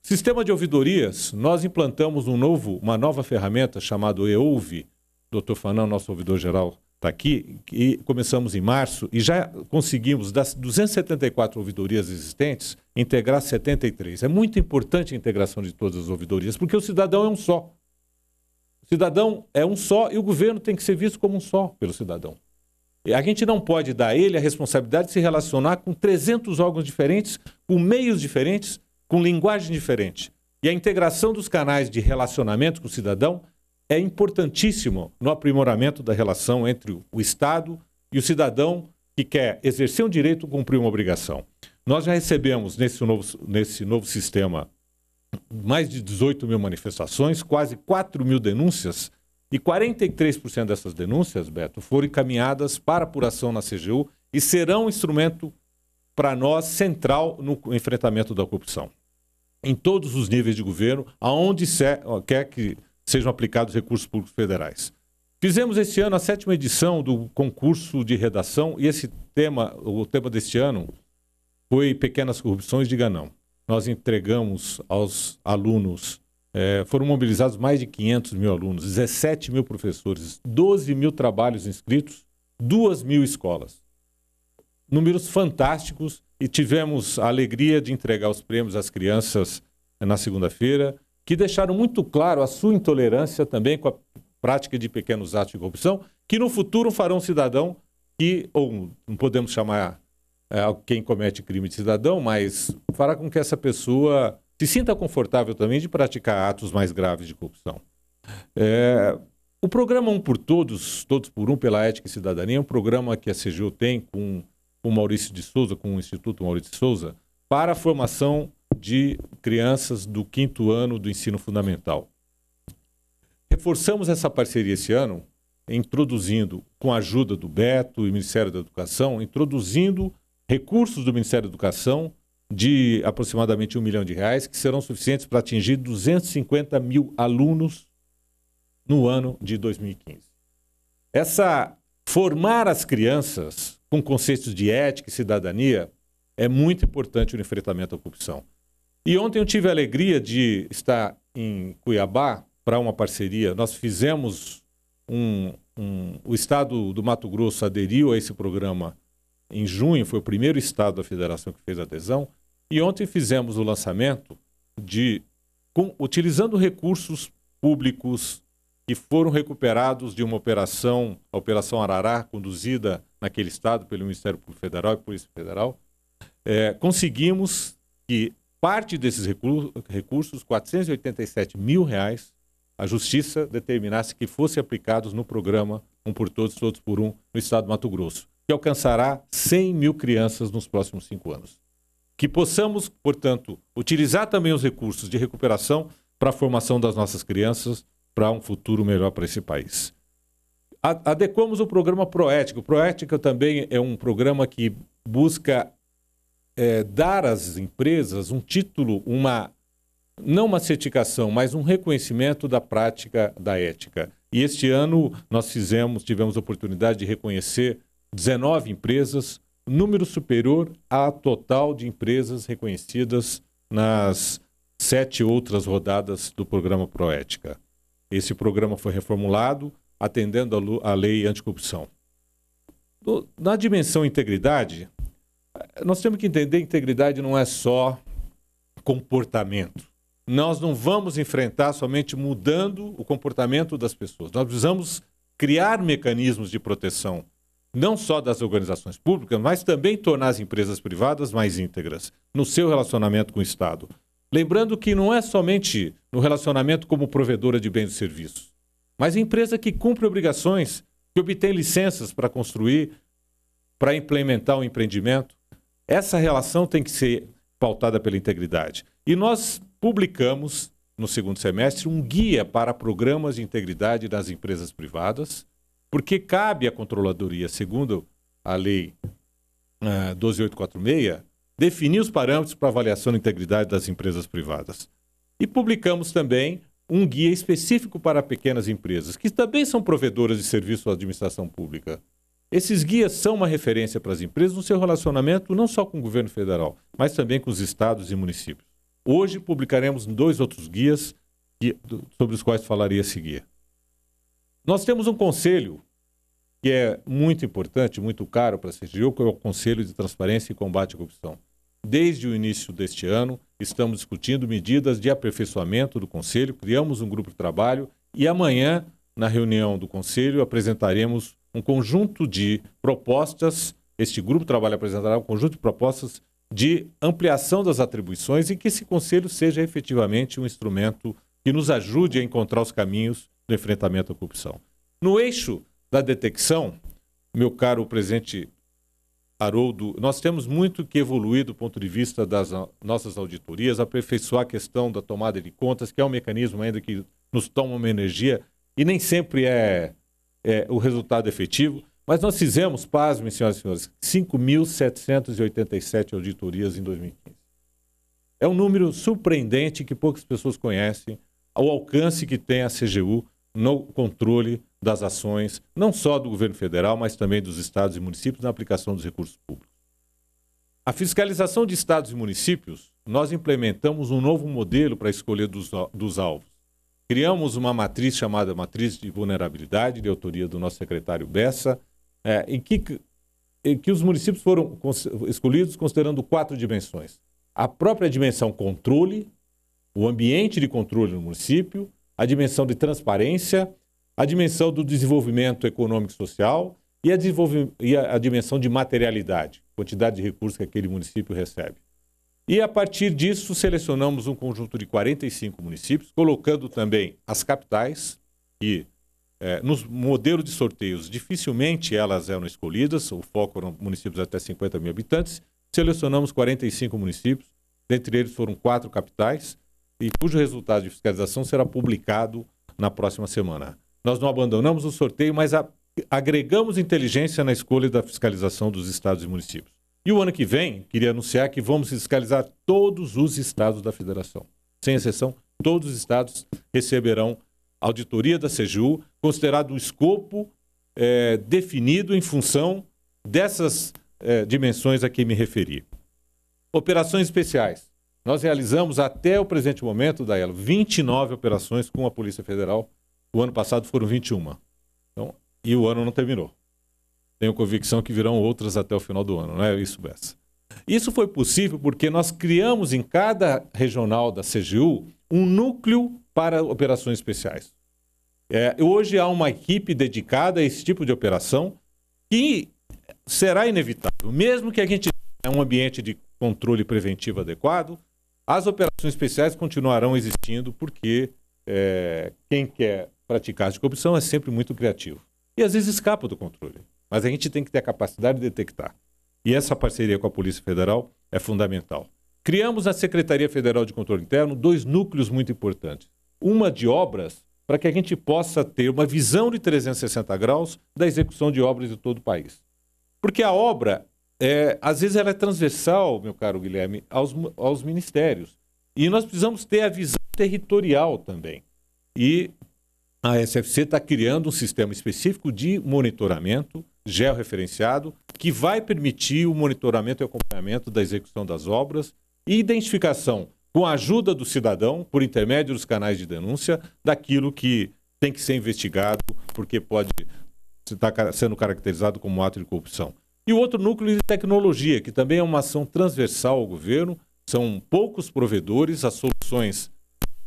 Sistema de ouvidorias, nós implantamos um novo, uma nova ferramenta chamada EOUVE. Dr. Fanan, nosso ouvidor geral, está aqui, e começamos em março e já conseguimos, das 274 ouvidorias existentes, integrar 73. É muito importante a integração de todas as ouvidorias, porque o cidadão é um só. O cidadão é um só e o governo tem que ser visto como um só pelo cidadão. E a gente não pode dar a ele a responsabilidade de se relacionar com 300 órgãos diferentes, com meios diferentes, com linguagem diferente. E a integração dos canais de relacionamento com o cidadão é importantíssimo no aprimoramento da relação entre o Estado e o cidadão que quer exercer um direito ou cumprir uma obrigação. Nós já recebemos nesse novo, nesse novo sistema mais de 18 mil manifestações, quase 4 mil denúncias, e 43% dessas denúncias, Beto, foram encaminhadas para apuração na CGU e serão instrumento para nós, central no enfrentamento da corrupção. Em todos os níveis de governo, aonde é, quer que sejam aplicados recursos públicos federais. Fizemos este ano a sétima edição do concurso de redação e esse tema, o tema deste ano, foi Pequenas Corrupções, diga não. Nós entregamos aos alunos, é, foram mobilizados mais de 500 mil alunos, 17 mil professores, 12 mil trabalhos inscritos, 2 mil escolas números fantásticos e tivemos a alegria de entregar os prêmios às crianças na segunda-feira, que deixaram muito claro a sua intolerância também com a prática de pequenos atos de corrupção, que no futuro farão cidadão que, ou não podemos chamar é, quem comete crime de cidadão, mas fará com que essa pessoa se sinta confortável também de praticar atos mais graves de corrupção. É, o programa Um por Todos, Todos por Um pela Ética e Cidadania, é um programa que a CGU tem com o Maurício de Souza, com o Instituto Maurício de Souza, para a formação de crianças do quinto ano do ensino fundamental. Reforçamos essa parceria esse ano, introduzindo, com a ajuda do Beto e Ministério da Educação, introduzindo recursos do Ministério da Educação de aproximadamente um milhão de reais, que serão suficientes para atingir 250 mil alunos no ano de 2015. Essa formar as crianças com conceitos de ética e cidadania, é muito importante o enfrentamento à corrupção. E ontem eu tive a alegria de estar em Cuiabá para uma parceria. Nós fizemos um, um, O estado do Mato Grosso aderiu a esse programa em junho, foi o primeiro estado da federação que fez adesão. E ontem fizemos o lançamento de. Com, utilizando recursos públicos que foram recuperados de uma operação, a Operação Arará, conduzida naquele estado pelo Ministério Público Federal e Polícia Federal, é, conseguimos que parte desses recursos, recursos, 487 mil reais, a Justiça determinasse que fossem aplicados no programa Um por Todos, Todos por Um, no estado do Mato Grosso, que alcançará 100 mil crianças nos próximos cinco anos. Que possamos, portanto, utilizar também os recursos de recuperação para a formação das nossas crianças para um futuro melhor para esse país adequamos o programa Proética. O Proética também é um programa que busca é, dar às empresas um título, uma não uma certificação, mas um reconhecimento da prática da ética. E este ano nós fizemos, tivemos a oportunidade de reconhecer 19 empresas, número superior à total de empresas reconhecidas nas sete outras rodadas do programa Proética. Esse programa foi reformulado, atendendo à lei anticorrupção. Na dimensão integridade, nós temos que entender que integridade não é só comportamento. Nós não vamos enfrentar somente mudando o comportamento das pessoas. Nós precisamos criar mecanismos de proteção, não só das organizações públicas, mas também tornar as empresas privadas mais íntegras no seu relacionamento com o Estado. Lembrando que não é somente no relacionamento como provedora de bens e serviços. Mas empresa que cumpre obrigações, que obtém licenças para construir, para implementar o empreendimento, essa relação tem que ser pautada pela integridade. E nós publicamos, no segundo semestre, um guia para programas de integridade das empresas privadas, porque cabe à controladoria, segundo a lei uh, ah, 12846, definir os parâmetros para avaliação da integridade das empresas privadas. E publicamos também um guia específico para pequenas empresas, que também são provedoras de serviço à administração pública. Esses guias são uma referência para as empresas no seu relacionamento não só com o governo federal, mas também com os estados e municípios. Hoje publicaremos dois outros guias sobre os quais falarei a seguir. Nós temos um conselho que é muito importante, muito caro para a CGU, que é o Conselho de Transparência e Combate à Corrupção. Desde o início deste ano, estamos discutindo medidas de aperfeiçoamento do Conselho, criamos um grupo de trabalho e amanhã, na reunião do Conselho, apresentaremos um conjunto de propostas. Este grupo de trabalho apresentará um conjunto de propostas de ampliação das atribuições e que esse Conselho seja efetivamente um instrumento que nos ajude a encontrar os caminhos do enfrentamento à corrupção. No eixo da detecção, meu caro presidente Haroldo, nós temos muito que evoluir do ponto de vista das nossas auditorias, aperfeiçoar a questão da tomada de contas, que é um mecanismo ainda que nos toma uma energia e nem sempre é, é o resultado efetivo. Mas nós fizemos, pasmem, senhoras e senhores, 5.787 auditorias em 2015. É um número surpreendente que poucas pessoas conhecem, o alcance que tem a CGU no controle das ações, não só do governo federal, mas também dos estados e municípios na aplicação dos recursos públicos. A fiscalização de estados e municípios, nós implementamos um novo modelo para a escolha dos, dos alvos. Criamos uma matriz chamada Matriz de Vulnerabilidade, de autoria do nosso secretário Bessa, é, em, que, em que os municípios foram escolhidos considerando quatro dimensões. A própria dimensão controle, o ambiente de controle no município, a dimensão de transparência, a dimensão do desenvolvimento econômico e social e a, e a dimensão de materialidade, quantidade de recursos que aquele município recebe. E a partir disso, selecionamos um conjunto de 45 municípios, colocando também as capitais, que é, nos modelos de sorteios dificilmente elas eram escolhidas, o foco eram municípios até 50 mil habitantes. Selecionamos 45 municípios, dentre eles foram quatro capitais, e cujo resultado de fiscalização será publicado na próxima semana. Nós não abandonamos o sorteio, mas a, agregamos inteligência na escolha da fiscalização dos estados e municípios. E o ano que vem, queria anunciar que vamos fiscalizar todos os estados da federação. Sem exceção, todos os estados receberão auditoria da SEJU, considerado o escopo é, definido em função dessas é, dimensões a que me referi. Operações especiais. Nós realizamos até o presente momento, Daelo, 29 operações com a Polícia Federal. O ano passado foram 21. Então, e o ano não terminou. Tenho convicção que virão outras até o final do ano, não é isso, Bessa? Isso foi possível porque nós criamos em cada regional da CGU um núcleo para operações especiais. É, hoje há uma equipe dedicada a esse tipo de operação que será inevitável, mesmo que a gente tenha um ambiente de controle preventivo adequado, as operações especiais continuarão existindo porque é, quem quer praticar de corrupção é sempre muito criativo. E às vezes escapa do controle. Mas a gente tem que ter a capacidade de detectar. E essa parceria com a Polícia Federal é fundamental. Criamos na Secretaria Federal de Controle Interno dois núcleos muito importantes. Uma de obras, para que a gente possa ter uma visão de 360 graus da execução de obras de todo o país. Porque a obra é, às vezes ela é transversal, meu caro Guilherme, aos, aos ministérios. E nós precisamos ter a visão territorial também. E a SFC está criando um sistema específico de monitoramento georreferenciado que vai permitir o monitoramento e acompanhamento da execução das obras e identificação com a ajuda do cidadão, por intermédio dos canais de denúncia, daquilo que tem que ser investigado, porque pode estar tá, sendo caracterizado como ato de corrupção. E o outro núcleo de tecnologia, que também é uma ação transversal ao governo, são poucos provedores, as soluções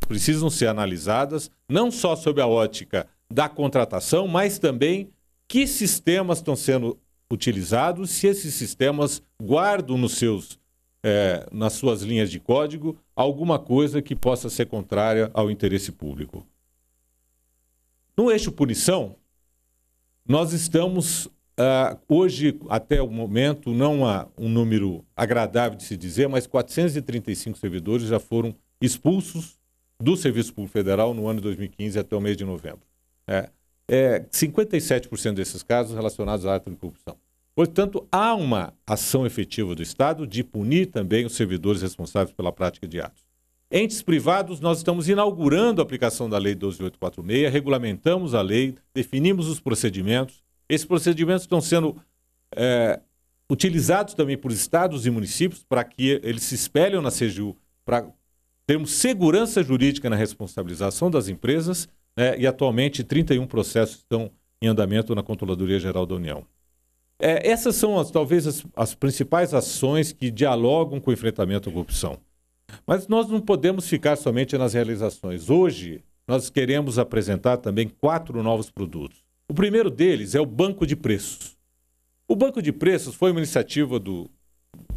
precisam ser analisadas, não só sob a ótica da contratação, mas também que sistemas estão sendo utilizados, se esses sistemas guardam nos seus, é, nas suas linhas de código alguma coisa que possa ser contrária ao interesse público. No eixo punição, nós estamos Uh, hoje, até o momento, não há um número agradável de se dizer, mas 435 servidores já foram expulsos do Serviço Público Federal no ano de 2015 até o mês de novembro. É, é 57% desses casos relacionados à ato de corrupção. Portanto, há uma ação efetiva do Estado de punir também os servidores responsáveis pela prática de atos. Entes privados, nós estamos inaugurando a aplicação da Lei 12846, regulamentamos a lei, definimos os procedimentos, esses procedimentos estão sendo é, utilizados também por estados e municípios para que eles se espelham na CGU para termos segurança jurídica na responsabilização das empresas né, e atualmente 31 processos estão em andamento na Controladoria Geral da União. É, essas são as, talvez as, as principais ações que dialogam com o enfrentamento à corrupção. Mas nós não podemos ficar somente nas realizações. Hoje, nós queremos apresentar também quatro novos produtos. O primeiro deles é o banco de preços. O banco de preços foi uma iniciativa do,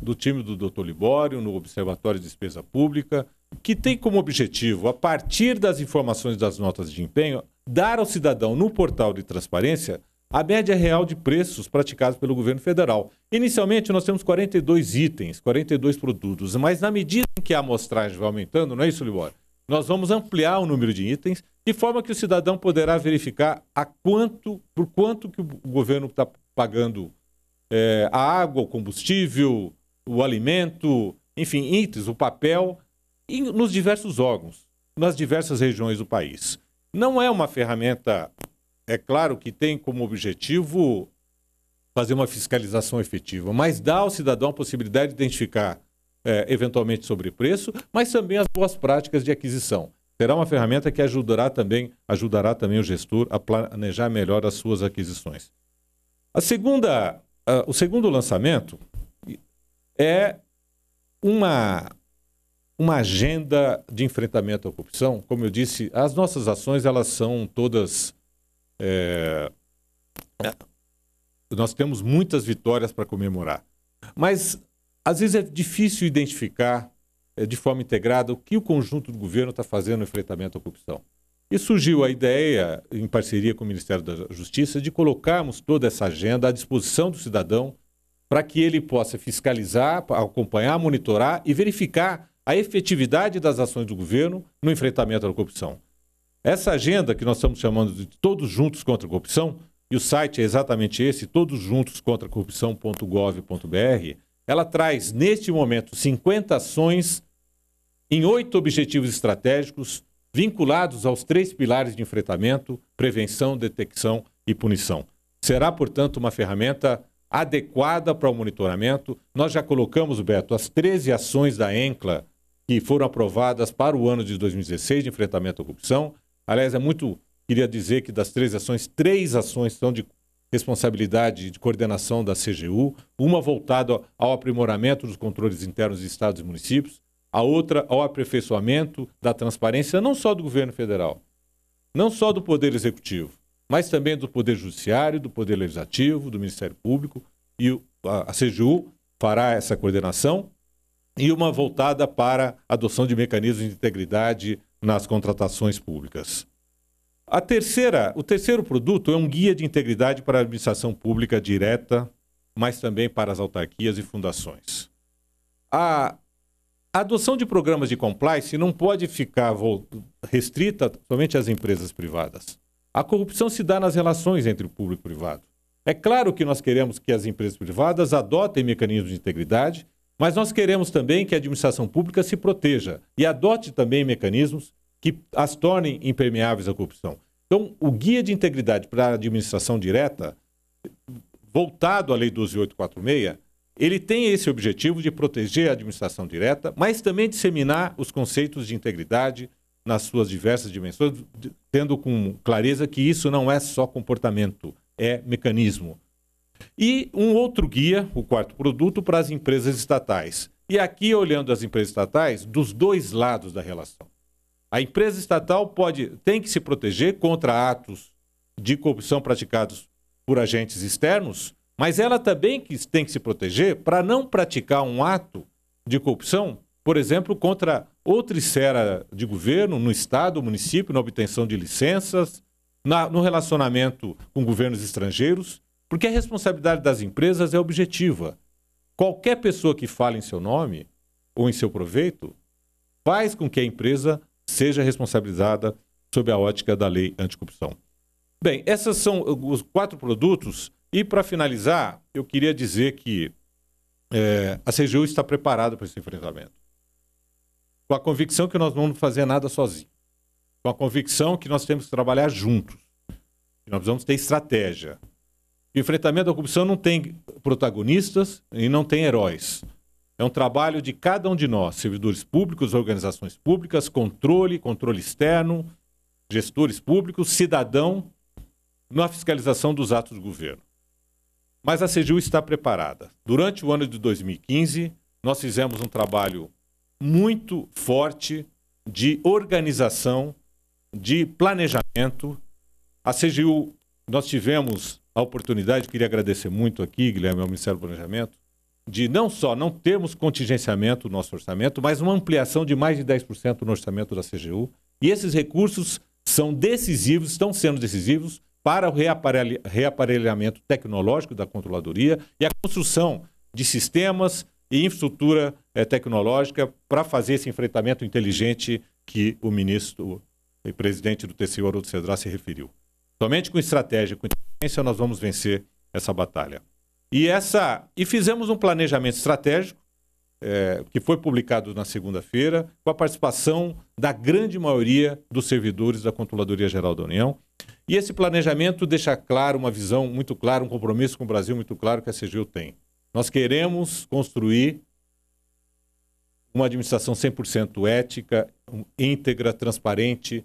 do time do Dr. Libório, no Observatório de Despesa Pública, que tem como objetivo, a partir das informações das notas de empenho, dar ao cidadão no portal de transparência a média real de preços praticados pelo governo federal. Inicialmente, nós temos 42 itens, 42 produtos, mas na medida em que a amostragem vai aumentando, não é isso, Libório? Nós vamos ampliar o número de itens, de forma que o cidadão poderá verificar a quanto, por quanto que o governo está pagando é, a água, o combustível, o alimento, enfim, itens, o papel, nos diversos órgãos, nas diversas regiões do país. Não é uma ferramenta, é claro, que tem como objetivo fazer uma fiscalização efetiva, mas dá ao cidadão a possibilidade de identificar é, eventualmente sobre preço, mas também as boas práticas de aquisição. Será uma ferramenta que ajudará também, ajudará também o gestor a planejar melhor as suas aquisições. A segunda, uh, o segundo lançamento é uma, uma agenda de enfrentamento à corrupção. Como eu disse, as nossas ações elas são todas é, nós temos muitas vitórias para comemorar. Mas às vezes é difícil identificar eh, de forma integrada o que o conjunto do governo está fazendo no enfrentamento à corrupção. E surgiu a ideia, em parceria com o Ministério da Justiça, de colocarmos toda essa agenda à disposição do cidadão para que ele possa fiscalizar, acompanhar, monitorar e verificar a efetividade das ações do governo no enfrentamento à corrupção. Essa agenda que nós estamos chamando de Todos Juntos contra a Corrupção, e o site é exatamente esse, todosjuntoscontracorrupção.gov.br, ela traz, neste momento, 50 ações em oito objetivos estratégicos vinculados aos três pilares de enfrentamento: prevenção, detecção e punição. Será, portanto, uma ferramenta adequada para o monitoramento. Nós já colocamos, Beto, as 13 ações da ENCLA que foram aprovadas para o ano de 2016 de enfrentamento à corrupção. Aliás, é muito. Queria dizer que das três ações, três ações são de responsabilidade de coordenação da CGU, uma voltada ao aprimoramento dos controles internos de estados e municípios, a outra ao aperfeiçoamento da transparência não só do governo federal, não só do poder executivo, mas também do poder judiciário, do poder legislativo, do Ministério Público e a CGU fará essa coordenação e uma voltada para a adoção de mecanismos de integridade nas contratações públicas. A terceira, o terceiro produto é um guia de integridade para a administração pública direta, mas também para as autarquias e fundações. A adoção de programas de compliance não pode ficar restrita somente às empresas privadas. A corrupção se dá nas relações entre o público e o privado. É claro que nós queremos que as empresas privadas adotem mecanismos de integridade, mas nós queremos também que a administração pública se proteja e adote também mecanismos que as tornem impermeáveis à corrupção. Então, o guia de integridade para a administração direta, voltado à Lei 12846, ele tem esse objetivo de proteger a administração direta, mas também disseminar os conceitos de integridade nas suas diversas dimensões, tendo com clareza que isso não é só comportamento, é mecanismo. E um outro guia, o quarto produto, para as empresas estatais. E aqui, olhando as empresas estatais, dos dois lados da relação. A empresa estatal pode, tem que se proteger contra atos de corrupção praticados por agentes externos, mas ela também tem que se proteger para não praticar um ato de corrupção, por exemplo, contra outra esfera de governo, no Estado, município, na obtenção de licenças, na, no relacionamento com governos estrangeiros, porque a responsabilidade das empresas é objetiva. Qualquer pessoa que fale em seu nome ou em seu proveito faz com que a empresa seja responsabilizada sob a ótica da lei anticorrupção. Bem, esses são os quatro produtos. E para finalizar, eu queria dizer que é, a CGU está preparada para esse enfrentamento. Com a convicção que nós não vamos fazer nada sozinho. Com a convicção que nós temos que trabalhar juntos. Que nós vamos ter estratégia. O enfrentamento da corrupção não tem protagonistas e não tem heróis. É um trabalho de cada um de nós, servidores públicos, organizações públicas, controle, controle externo, gestores públicos, cidadão, na fiscalização dos atos do governo. Mas a CGU está preparada. Durante o ano de 2015, nós fizemos um trabalho muito forte de organização, de planejamento. A CGU, nós tivemos a oportunidade, queria agradecer muito aqui, Guilherme, ao Ministério do Planejamento, de não só não termos contingenciamento no nosso orçamento, mas uma ampliação de mais de 10% no orçamento da CGU. E esses recursos são decisivos, estão sendo decisivos para o reaparelhamento tecnológico da controladoria e a construção de sistemas e infraestrutura eh, tecnológica para fazer esse enfrentamento inteligente que o ministro e presidente do TCU, Haroldo Cedrá, se referiu. Somente com estratégia, com inteligência, nós vamos vencer essa batalha. E, essa, e fizemos um planejamento estratégico, é, que foi publicado na segunda-feira, com a participação da grande maioria dos servidores da Controladoria Geral da União. E esse planejamento deixa claro uma visão muito clara, um compromisso com o Brasil muito claro que a CGU tem. Nós queremos construir uma administração 100% ética, íntegra, transparente,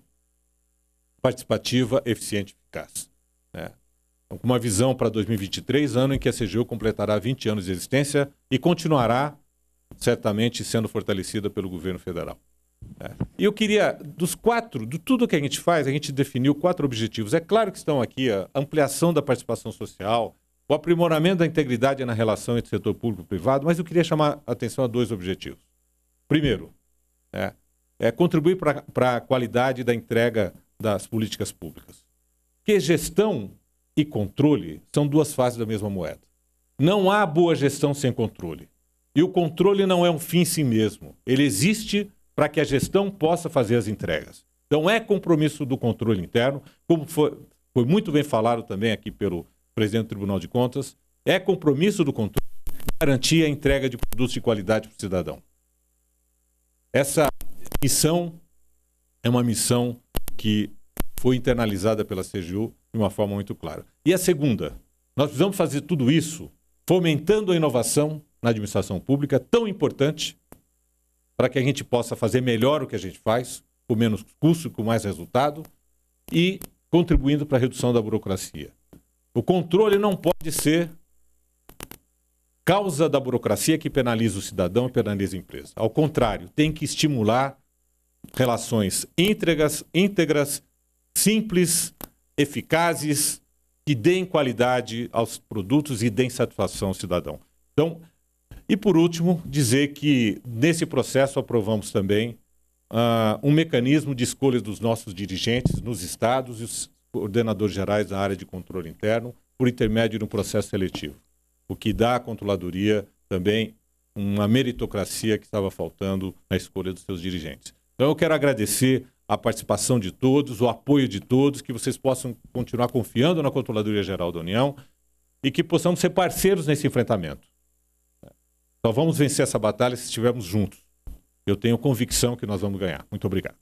participativa, eficiente e eficaz. Né? com uma visão para 2023, ano em que a CGU completará 20 anos de existência e continuará certamente sendo fortalecida pelo governo federal. É. E eu queria, dos quatro, de tudo que a gente faz, a gente definiu quatro objetivos. É claro que estão aqui a ampliação da participação social, o aprimoramento da integridade na relação entre setor público e privado, mas eu queria chamar a atenção a dois objetivos. Primeiro, é, é contribuir para a qualidade da entrega das políticas públicas. Que gestão e controle são duas faces da mesma moeda. Não há boa gestão sem controle. E o controle não é um fim em si mesmo. Ele existe para que a gestão possa fazer as entregas. Então, é compromisso do controle interno, como foi, foi muito bem falado também aqui pelo presidente do Tribunal de Contas, é compromisso do controle garantir a entrega de produtos de qualidade para o cidadão. Essa missão é uma missão que foi internalizada pela CGU de uma forma muito clara. E a segunda, nós precisamos fazer tudo isso fomentando a inovação na administração pública, tão importante, para que a gente possa fazer melhor o que a gente faz, com menos custo e com mais resultado, e contribuindo para a redução da burocracia. O controle não pode ser causa da burocracia que penaliza o cidadão e penaliza a empresa. Ao contrário, tem que estimular relações íntegras, íntegras simples, eficazes, que deem qualidade aos produtos e deem satisfação ao cidadão. Então, e por último, dizer que nesse processo aprovamos também uh, um mecanismo de escolha dos nossos dirigentes nos estados e os coordenadores gerais da área de controle interno por intermédio de um processo seletivo, o que dá à controladoria também uma meritocracia que estava faltando na escolha dos seus dirigentes. Então eu quero agradecer a participação de todos, o apoio de todos, que vocês possam continuar confiando na Controladoria Geral da União e que possamos ser parceiros nesse enfrentamento. Só vamos vencer essa batalha se estivermos juntos. Eu tenho convicção que nós vamos ganhar. Muito obrigado.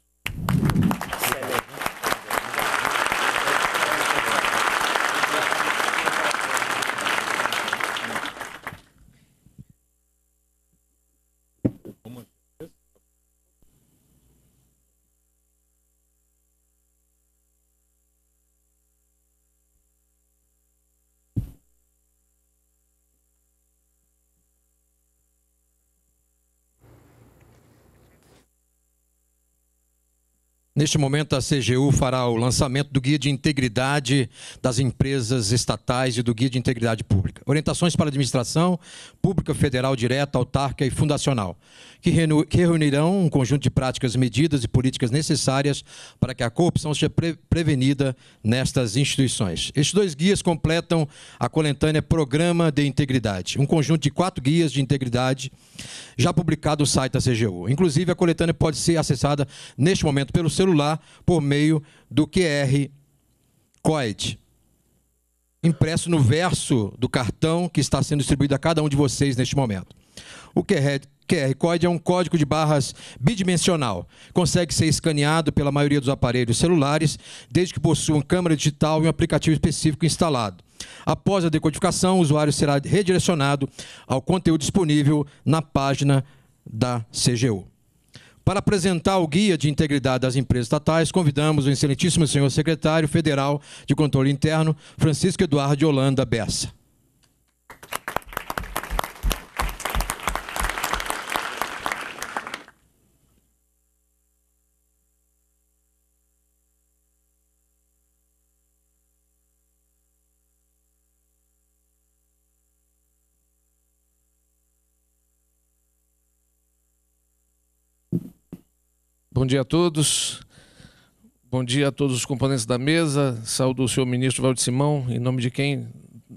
Neste momento, a CGU fará o lançamento do Guia de Integridade das Empresas Estatais e do Guia de Integridade Pública. Orientações para a Administração Pública Federal Direta, Autárquica e Fundacional, que reunirão um conjunto de práticas, medidas e políticas necessárias para que a corrupção seja prevenida nestas instituições. Estes dois guias completam a coletânea Programa de Integridade, um conjunto de quatro guias de integridade já publicado no site da CGU. Inclusive, a coletânea pode ser acessada neste momento pelo celular celular por meio do QR Code. Impresso no verso do cartão que está sendo distribuído a cada um de vocês neste momento. O QR, QR Code é um código de barras bidimensional. Consegue ser escaneado pela maioria dos aparelhos celulares, desde que possuam câmera digital e um aplicativo específico instalado. Após a decodificação, o usuário será redirecionado ao conteúdo disponível na página da CGU. Para apresentar o Guia de Integridade das Empresas Estatais, convidamos o excelentíssimo senhor secretário federal de Controle Interno, Francisco Eduardo de Holanda Bessa. Bom dia a todos. Bom dia a todos os componentes da mesa. Saúdo o senhor ministro Valde Simão, em nome de quem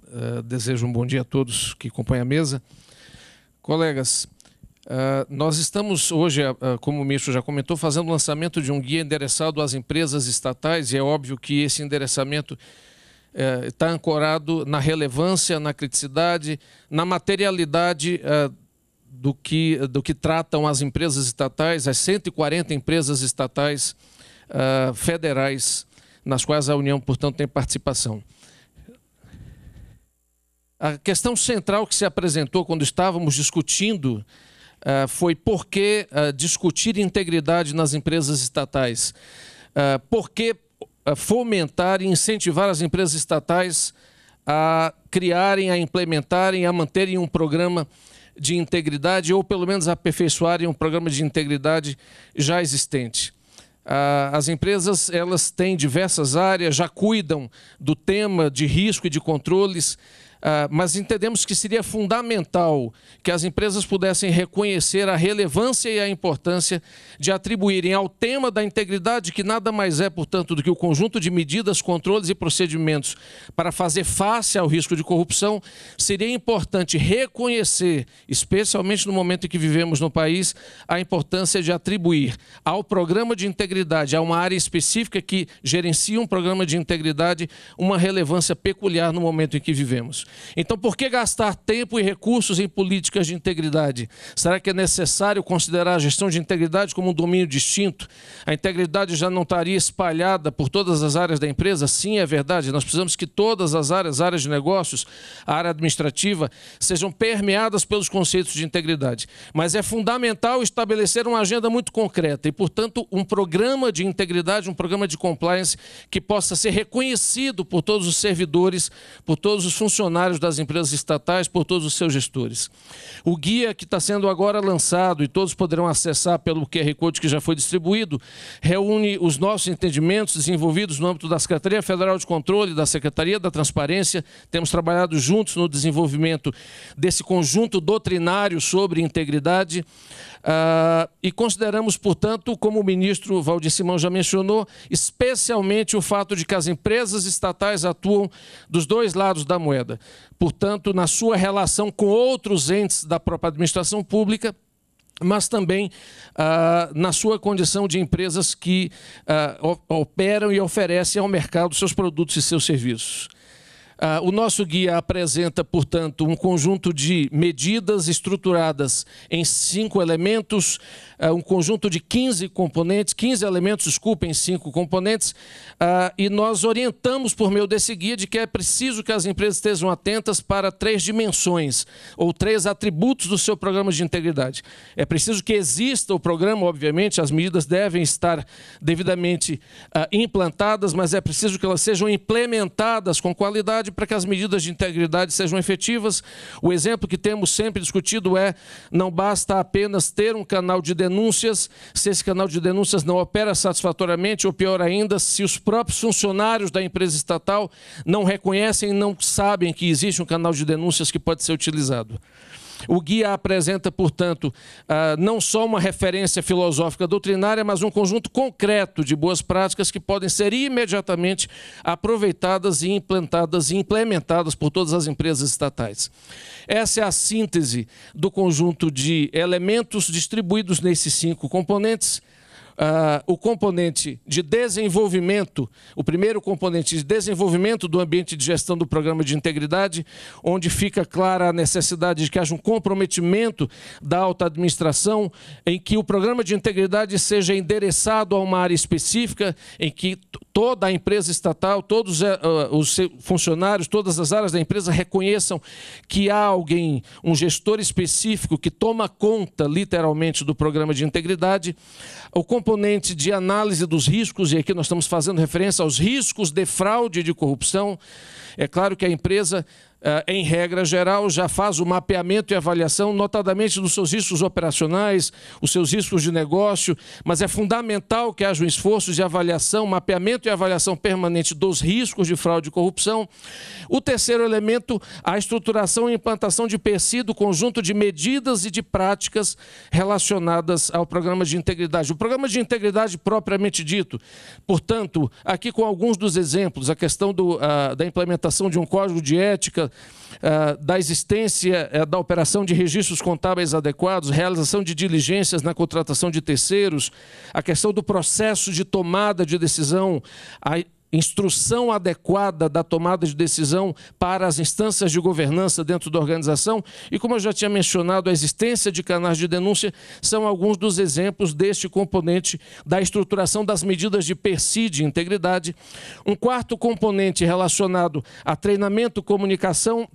uh, desejo um bom dia a todos que acompanham a mesa. Colegas, uh, nós estamos hoje, uh, como o ministro já comentou, fazendo o lançamento de um guia endereçado às empresas estatais e é óbvio que esse endereçamento está ancorado na relevância, na criticidade, na materialidade do que, do que tratam as empresas estatais, as 140 empresas estatais uh, federais, nas quais a União, portanto, tem participação. A questão central que se apresentou quando estávamos discutindo uh, foi por que uh, discutir integridade nas empresas estatais? Uh, por que fomentar e incentivar as empresas estatais a criarem, a implementarem, a manterem um programa uh, de integridade ou pelo menos aperfeiçoarem um programa de integridade já existente. Ah, as empresas elas têm diversas áreas, já cuidam do tema de risco e de controles ah, mas entendemos que seria fundamental que as empresas pudessem reconhecer a relevância e a importância de atribuírem ao tema da integridade, que nada mais é, portanto, do que o conjunto de medidas, controles e procedimentos para fazer face ao risco de corrupção, seria importante reconhecer, especialmente no momento em que vivemos no país, a importância de atribuir ao programa de integridade, a uma área específica que gerencia um programa de integridade, uma relevância peculiar no momento em que vivemos. Então, por que gastar tempo e recursos em políticas de integridade? Será que é necessário considerar a gestão de integridade como um domínio distinto? A integridade já não estaria espalhada por todas as áreas da empresa? Sim, é verdade. Nós precisamos que todas as áreas, áreas de negócios, a área administrativa, sejam permeadas pelos conceitos de integridade. Mas é fundamental estabelecer uma agenda muito concreta e, portanto, um programa de integridade, um programa de compliance que possa ser reconhecido por todos os servidores, por todos os funcionários funcionários das empresas estatais por todos os seus gestores. O guia que está sendo agora lançado e todos poderão acessar pelo QR Code que já foi distribuído, reúne os nossos entendimentos desenvolvidos no âmbito da Secretaria Federal de Controle, da Secretaria da Transparência. Temos trabalhado juntos no desenvolvimento desse conjunto doutrinário sobre integridade. Ah, e consideramos, portanto, como o ministro Valdir Simão já mencionou, especialmente o fato de que as empresas estatais atuam dos dois lados da moeda. Portanto, na sua relação com outros entes da própria administração pública, mas também ah, na sua condição de empresas que ah, operam e oferecem ao mercado seus produtos e seus serviços. Ah, o nosso guia apresenta, portanto, um conjunto de medidas estruturadas em cinco elementos, ah, um conjunto de 15 componentes, 15 elementos, desculpem, cinco componentes, ah, e nós orientamos por meio desse guia de que é preciso que as empresas estejam atentas para três dimensões ou três atributos do seu programa de integridade. É preciso que exista o programa, obviamente, as medidas devem estar devidamente ah, implantadas, mas é preciso que elas sejam implementadas com qualidade para que as medidas de integridade sejam efetivas. O exemplo que temos sempre discutido é: não basta apenas ter um canal de denúncias, se esse canal de denúncias não opera satisfatoriamente, ou pior ainda, se os próprios funcionários da empresa estatal não reconhecem e não sabem que existe um canal de denúncias que pode ser utilizado. O guia apresenta, portanto, ah, não só uma referência filosófica doutrinária, mas um conjunto concreto de boas práticas que podem ser imediatamente aproveitadas e implantadas e implementadas por todas as empresas estatais. Essa é a síntese do conjunto de elementos distribuídos nesses cinco componentes Uh, o componente de desenvolvimento, o primeiro componente de desenvolvimento do ambiente de gestão do programa de integridade, onde fica clara a necessidade de que haja um comprometimento da alta administração, em que o programa de integridade seja endereçado a uma área específica, em que toda a empresa estatal, todos uh, os funcionários, todas as áreas da empresa reconheçam que há alguém, um gestor específico que toma conta, literalmente, do programa de integridade. O componente componente de análise dos riscos, e aqui nós estamos fazendo referência aos riscos de fraude e de corrupção, é claro que a empresa eh, em regra geral, já faz o mapeamento e avaliação, notadamente dos seus riscos operacionais, os seus riscos de negócio, mas é fundamental que haja um esforço de avaliação, mapeamento e avaliação permanente dos riscos de fraude e corrupção. O terceiro elemento, a estruturação e implantação de PSI do conjunto de medidas e de práticas relacionadas ao programa de integridade. O programa de integridade propriamente dito, portanto, aqui com alguns dos exemplos, a questão do, ah, da implementação de um código de ética, eh, da existência eh, da operação de registros contábeis adequados, realização de diligências na contratação de terceiros, a questão do processo de tomada de decisão, a instrução adequada da tomada de decisão para as instâncias de governança dentro da organização. E como eu já tinha mencionado, a existência de canais de denúncia são alguns dos exemplos deste componente da estruturação das medidas de persídia e integridade. Um quarto componente relacionado a treinamento, comunicação,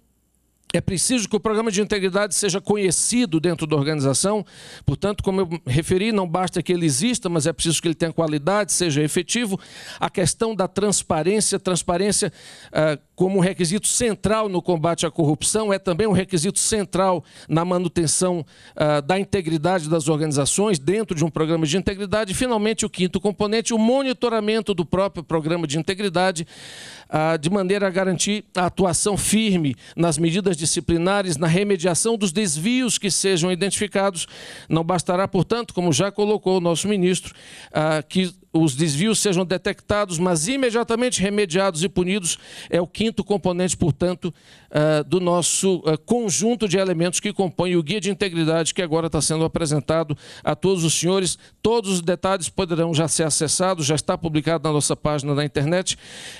é preciso que o programa de integridade seja conhecido dentro da organização. Portanto, como eu referi, não basta que ele exista, mas é preciso que ele tenha qualidade, seja efetivo. A questão da transparência, transparência uh, como um requisito central no combate à corrupção, é também um requisito central na manutenção uh, da integridade das organizações dentro de um programa de integridade. E, finalmente, o quinto componente, o monitoramento do próprio programa de integridade, uh, de maneira a garantir a atuação firme nas medidas disciplinares, na remediação dos desvios que sejam identificados. Não bastará, portanto, como já colocou o nosso ministro, uh, que os desvios sejam detectados, mas imediatamente remediados e punidos, é o quinto componente, portanto, ah, do nosso uh, conjunto de elementos que compõe o Guia de Integridade que agora está sendo apresentado a todos os senhores. Todos os detalhes poderão já ser acessados, já está publicado na nossa página na internet.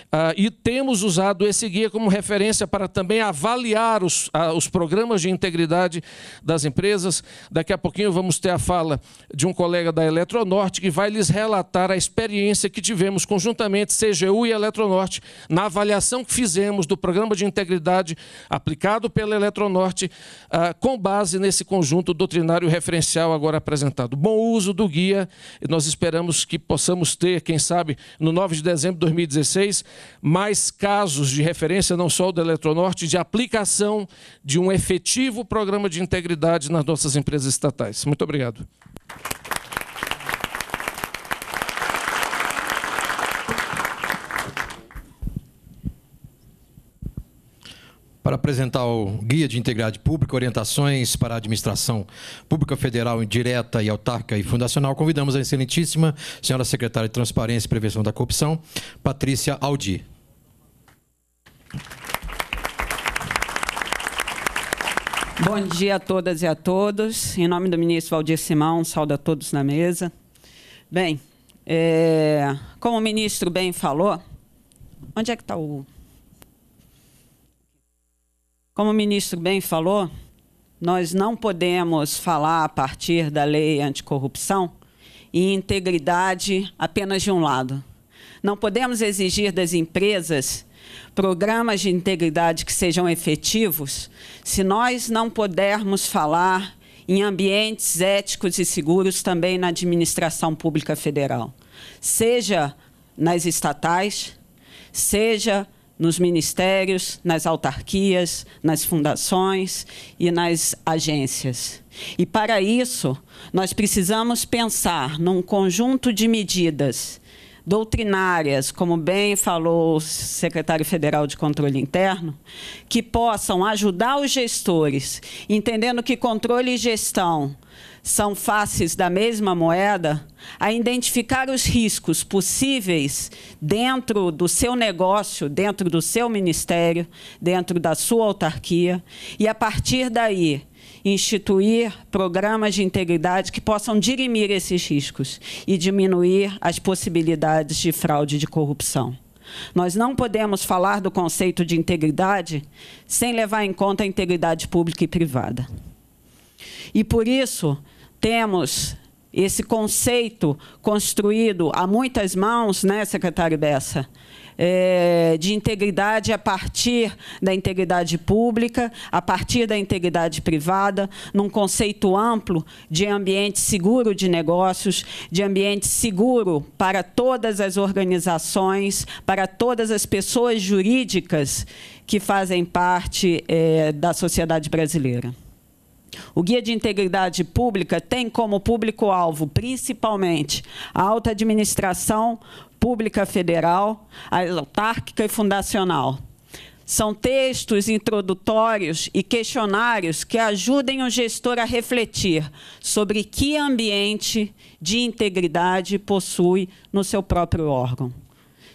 Uh, e temos usado esse guia como referência para também avaliar os, os programas de integridade das empresas. Daqui a pouquinho vamos ter a fala de um colega da Eletronorte que vai lhes relatar a experiência que tivemos conjuntamente, CGU e Eletronorte, na avaliação que fizemos do programa de integridade aplicado pela Eletronorte, ah, com base nesse conjunto doutrinário referencial agora apresentado. Bom uso do guia, nós esperamos que possamos ter, quem sabe, no 9 de dezembro de 2016, mais casos de referência, não só o da Eletronorte, de aplicação de um efetivo programa de integridade nas nossas empresas estatais. Muito obrigado. para apresentar o Guia de Integridade Pública, orientações para a administração pública federal indireta e autárquica e fundacional, convidamos a excelentíssima senhora secretária de Transparência e Prevenção da Corrupção, Patrícia Aldi. Bom dia a todas e a todos. Em nome do ministro Valdir Simão, um a todos na mesa. Bem, é, como o ministro bem falou, onde é que está o como o ministro bem falou, nós não podemos falar a partir da lei anticorrupção e integridade apenas de um lado. Não podemos exigir das empresas programas de integridade que sejam efetivos se nós não pudermos falar em ambientes éticos e seguros também na administração pública federal, seja nas estatais, seja nos ministérios, nas autarquias, nas fundações e nas agências. E para isso, nós precisamos pensar num conjunto de medidas doutrinárias, como bem falou o secretário federal de controle interno, que possam ajudar os gestores, entendendo que controle e gestão são faces da mesma moeda, a identificar os riscos possíveis dentro do seu negócio, dentro do seu ministério, dentro da sua autarquia, e a partir daí instituir programas de integridade que possam dirimir esses riscos e diminuir as possibilidades de fraude e de corrupção. Nós não podemos falar do conceito de integridade sem levar em conta a integridade pública e privada. E por isso, temos esse conceito construído a muitas mãos, né, secretário Bessa? É, de integridade a partir da integridade pública, a partir da integridade privada, num conceito amplo de ambiente seguro de negócios, de ambiente seguro para todas as organizações, para todas as pessoas jurídicas que fazem parte é, da sociedade brasileira. O Guia de Integridade Pública tem como público-alvo, principalmente, a alta administração pública federal, autárquica e fundacional. São textos introdutórios e questionários que ajudem o gestor a refletir sobre que ambiente de integridade possui no seu próprio órgão.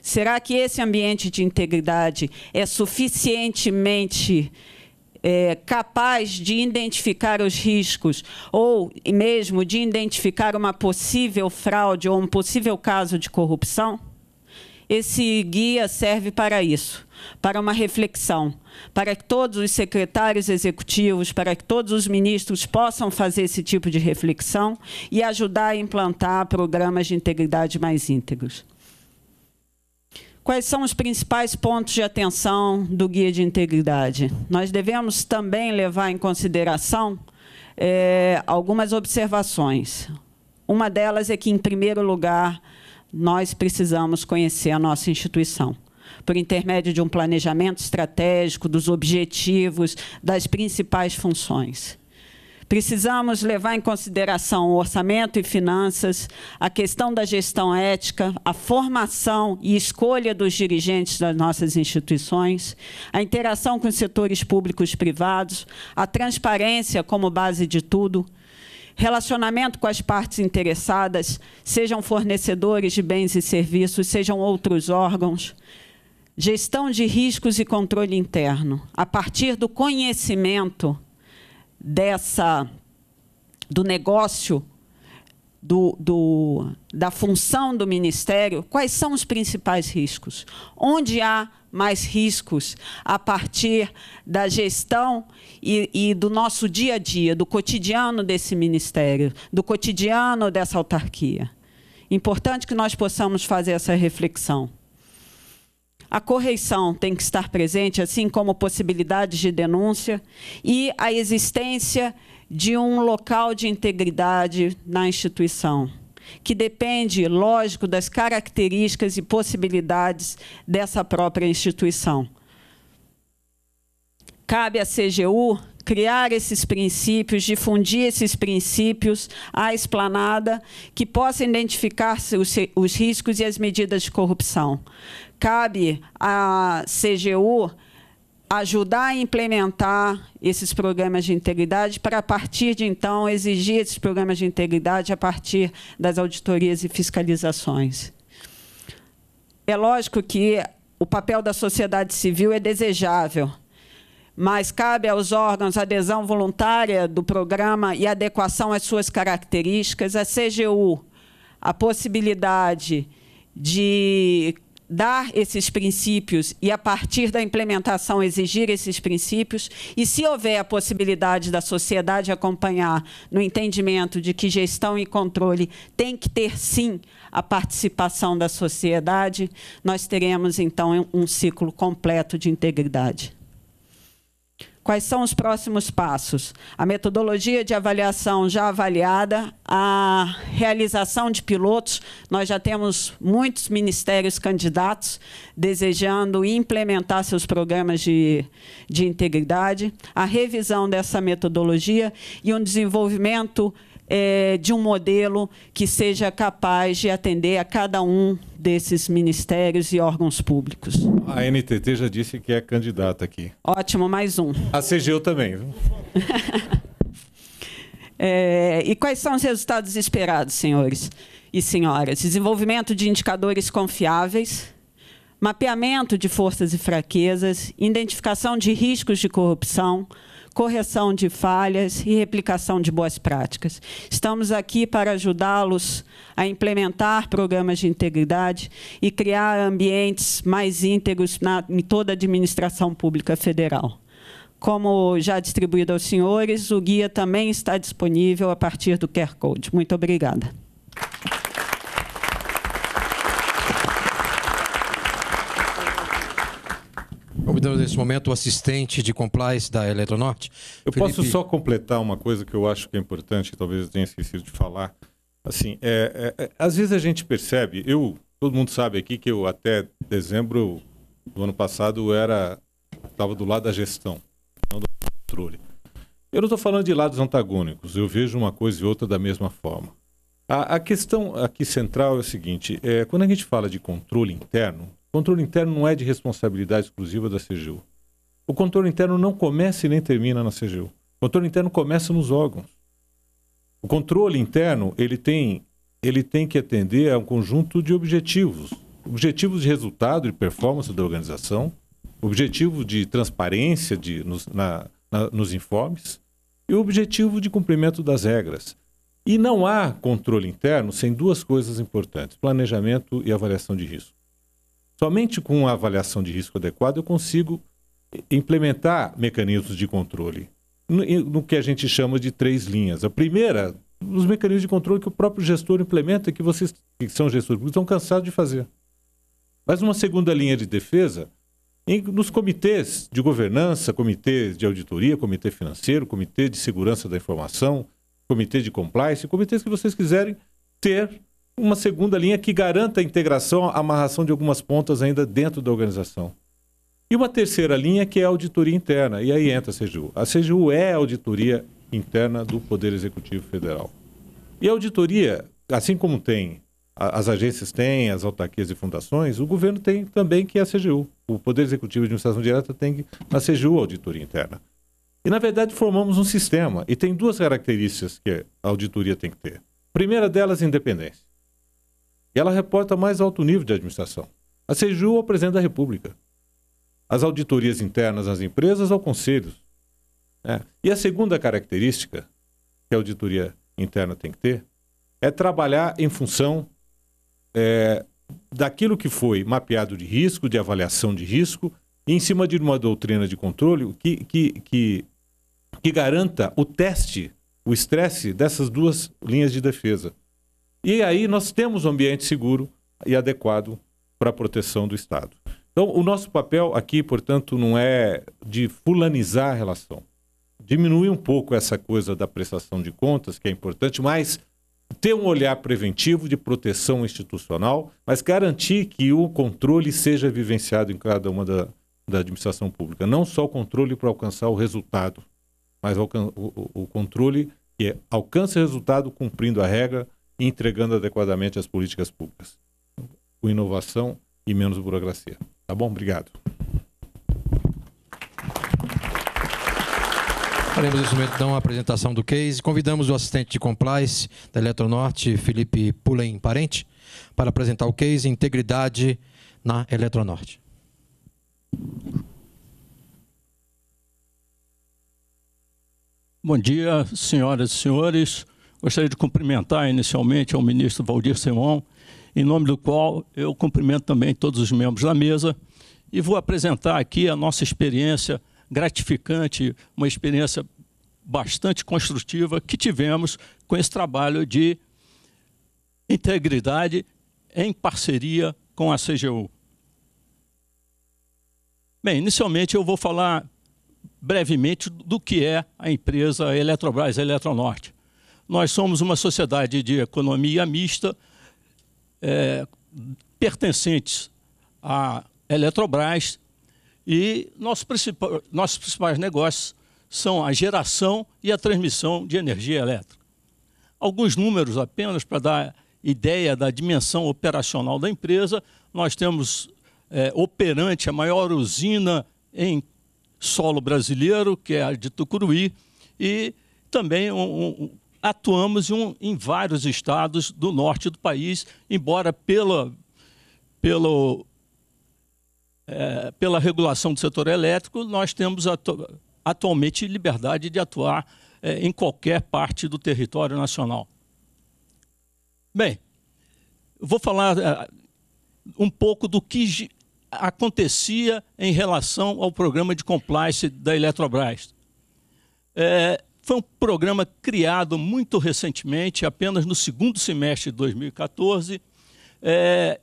Será que esse ambiente de integridade é suficientemente é, capaz de identificar os riscos ou mesmo de identificar uma possível fraude ou um possível caso de corrupção? Esse guia serve para isso, para uma reflexão, para que todos os secretários executivos, para que todos os ministros possam fazer esse tipo de reflexão e ajudar a implantar programas de integridade mais íntegros. Quais são os principais pontos de atenção do guia de integridade? Nós devemos também levar em consideração é, algumas observações. Uma delas é que, em primeiro lugar, nós precisamos conhecer a nossa instituição por intermédio de um planejamento estratégico, dos objetivos, das principais funções. Precisamos levar em consideração o orçamento e finanças, a questão da gestão ética, a formação e escolha dos dirigentes das nossas instituições, a interação com os setores públicos e privados, a transparência como base de tudo, relacionamento com as partes interessadas, sejam fornecedores de bens e serviços, sejam outros órgãos, gestão de riscos e controle interno, a partir do conhecimento dessa do negócio do, do, da função do Ministério, quais são os principais riscos? Onde há mais riscos a partir da gestão e, e, do nosso dia a dia, do cotidiano desse Ministério, do cotidiano dessa autarquia? Importante que nós possamos fazer essa reflexão. A correição tem que estar presente, assim como possibilidades de denúncia e a existência de um local de integridade na instituição, que depende, lógico, das características e possibilidades dessa própria instituição. Cabe à CGU criar esses princípios, difundir esses princípios à esplanada, que possa identificar os, riscos e as medidas de corrupção. Cabe à CGU ajudar a implementar esses programas de integridade para, a partir de então, exigir esses programas de integridade a partir das auditorias e fiscalizações. É lógico que o papel da sociedade civil é desejável, mas cabe aos órgãos adesão voluntária do programa e adequação às suas características. A CGU, a possibilidade de dar esses princípios e, a partir da implementação, exigir esses princípios. E, se houver a possibilidade da sociedade acompanhar no entendimento de que gestão e controle tem que ter, sim, a participação da sociedade, nós teremos, então, um ciclo completo de integridade. Quais são os próximos passos? A metodologia de avaliação já avaliada, a realização de pilotos. Nós já temos muitos ministérios candidatos desejando implementar seus programas de, de integridade, a revisão dessa metodologia e um desenvolvimento é, de um modelo que seja capaz de atender a cada um desses ministérios e órgãos públicos. A NTT já disse que é candidata aqui. Ótimo, mais um. A CGU também. é, e quais são os resultados esperados, senhores e senhoras? Desenvolvimento de indicadores confiáveis, mapeamento de forças e fraquezas, identificação de riscos de corrupção, correção de falhas e replicação de boas práticas. Estamos aqui para ajudá-los a implementar programas de integridade e criar ambientes mais íntegros na, em toda a administração pública federal. Como já distribuído aos senhores, o guia também está disponível a partir do QR Code. Muito obrigada. Convidamos nesse momento o assistente de compliance da Eletronorte. Eu Felipe... posso só completar uma coisa que eu acho que é importante, que talvez eu tenha esquecido de falar. Assim, é, é, é, às vezes a gente percebe, eu, todo mundo sabe aqui que eu até dezembro do ano passado era estava do lado da gestão, não do controle. Eu não estou falando de lados antagônicos, eu vejo uma coisa e outra da mesma forma. A, a questão aqui central é o seguinte: é, quando a gente fala de controle interno, o controle interno não é de responsabilidade exclusiva da CGU. O controle interno não começa e nem termina na CGU. O controle interno começa nos órgãos. O controle interno ele tem, ele tem que atender a um conjunto de objetivos. Objetivos de resultado e performance da organização, objetivo de transparência de, nos, na, na, nos informes e objetivo de cumprimento das regras. E não há controle interno sem duas coisas importantes: planejamento e avaliação de risco. Somente com uma avaliação de risco adequada eu consigo implementar mecanismos de controle no, no que a gente chama de três linhas. A primeira, os mecanismos de controle que o próprio gestor implementa, que vocês que são gestores públicos estão cansados de fazer. Mas uma segunda linha de defesa, em, nos comitês de governança, comitês de auditoria, comitê financeiro, comitê de segurança da informação, comitê de compliance, comitês que vocês quiserem ter uma segunda linha que garanta a integração, a amarração de algumas pontas ainda dentro da organização. E uma terceira linha que é a auditoria interna, e aí entra a CGU. A CGU é a auditoria interna do Poder Executivo Federal. E a auditoria, assim como tem as agências têm, as autarquias e fundações, o governo tem também que é a CGU. O Poder Executivo de Administração Direta tem na CGU a auditoria interna. E, na verdade, formamos um sistema. E tem duas características que a auditoria tem que ter. A primeira delas, independência. E ela reporta mais alto nível de administração. A SEJU ao é presidente da República. As auditorias internas às empresas ao conselho. É. Né? E a segunda característica que a auditoria interna tem que ter é trabalhar em função é, daquilo que foi mapeado de risco, de avaliação de risco, e em cima de uma doutrina de controle que, que, que, que garanta o teste, o estresse dessas duas linhas de defesa. E aí nós temos um ambiente seguro e adequado para a proteção do Estado. Então, o nosso papel aqui, portanto, não é de fulanizar a relação. Diminuir um pouco essa coisa da prestação de contas, que é importante, mas ter um olhar preventivo de proteção institucional, mas garantir que o controle seja vivenciado em cada uma da, da administração pública. Não só o controle para alcançar o resultado, mas o, o, o controle que alcança o resultado cumprindo a regra entregando adequadamente as políticas públicas. Com inovação e menos burocracia. Tá bom? Obrigado. Faremos nesse momento, então, a apresentação do case. Convidamos o assistente de compliance da Eletronorte, Felipe Pulem Parente, para apresentar o case Integridade na Eletronorte. Bom dia, senhoras e senhores. Gostaria de cumprimentar inicialmente ao ministro Valdir Simão, em nome do qual eu cumprimento também todos os membros da mesa e vou apresentar aqui a nossa experiência gratificante, uma experiência bastante construtiva que tivemos com esse trabalho de integridade em parceria com a CGU. Bem, inicialmente eu vou falar brevemente do que é a empresa Eletrobras Eletronorte. Nós somos uma sociedade de economia mista, é, pertencentes à Eletrobras, e nossos principais, nossos principais negócios são a geração e a transmissão de energia elétrica. Alguns números apenas para dar ideia da dimensão operacional da empresa, nós temos é, operante a maior usina em solo brasileiro, que é a de Tucuruí, e também um, um, atuamos em, em vários estados do norte do país, embora pela, pelo, é, pela regulação do setor elétrico, nós temos atu atualmente liberdade de atuar é, em qualquer parte do território nacional. Bem, vou falar é, um pouco do que acontecia em relação ao programa de compliance da Eletrobras. É, foi um programa criado muito recentemente, apenas no segundo semestre de 2014. É,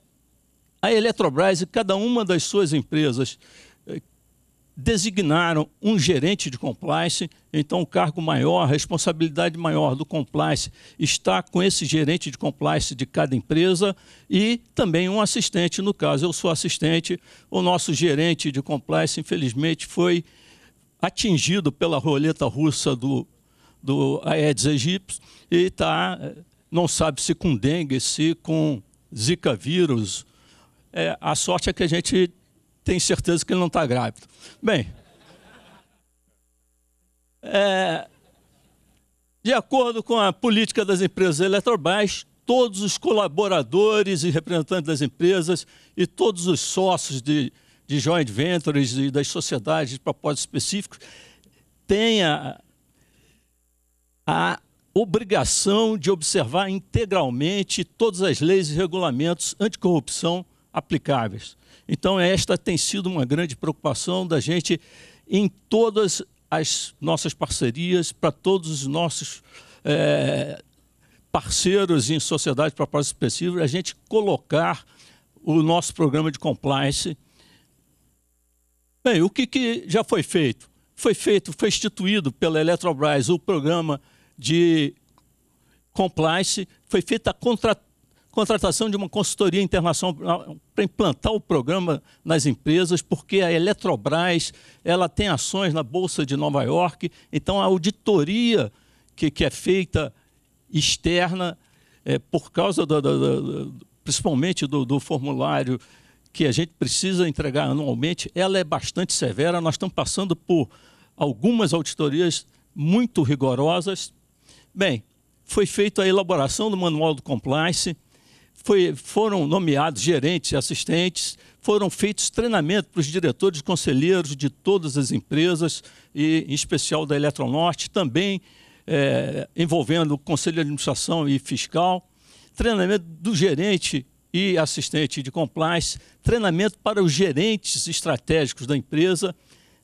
a Eletrobras e cada uma das suas empresas é, designaram um gerente de compliance, então o cargo maior, a responsabilidade maior do compliance está com esse gerente de compliance de cada empresa e também um assistente, no caso eu sou assistente, o nosso gerente de compliance infelizmente foi atingido pela roleta russa do, do Aedes aegypti e está, eh, não sabe se com dengue, se com zika vírus. É, a sorte é que a gente tem certeza que ele não está grávido. Bem, é, de acordo com a política das empresas Eletrobras, todos os colaboradores e representantes das empresas e todos os sócios de de joint ventures e das sociedades de propósitos específicos, tenha a obrigação de observar integralmente todas as leis e regulamentos anticorrupção aplicáveis. Então, esta tem sido uma grande preocupação da gente em todas as nossas parcerias, para todos os nossos é, parceiros em sociedades de propósitos específicos, a gente colocar o nosso programa de compliance Bem, o que, que já foi feito? Foi feito, foi instituído pela Eletrobras o programa de compliance, foi feita a contratação contratação de uma consultoria internacional para implantar o programa nas empresas, porque a Eletrobras ela tem ações na Bolsa de Nova York, então a auditoria que, que é feita externa, é, por causa do, do, do, principalmente do, formulário que a gente precisa entregar anualmente, ela é bastante severa. Nós estamos passando por algumas auditorias muito rigorosas. Bem, foi feita a elaboração do manual do compliance, foi, foram nomeados gerentes e assistentes, foram feitos treinamentos para os diretores e conselheiros de todas as empresas, e em especial da Eletronorte, também é, envolvendo o Conselho de Administração e Fiscal, treinamento do gerente e assistente de compliance, treinamento para os gerentes estratégicos da empresa,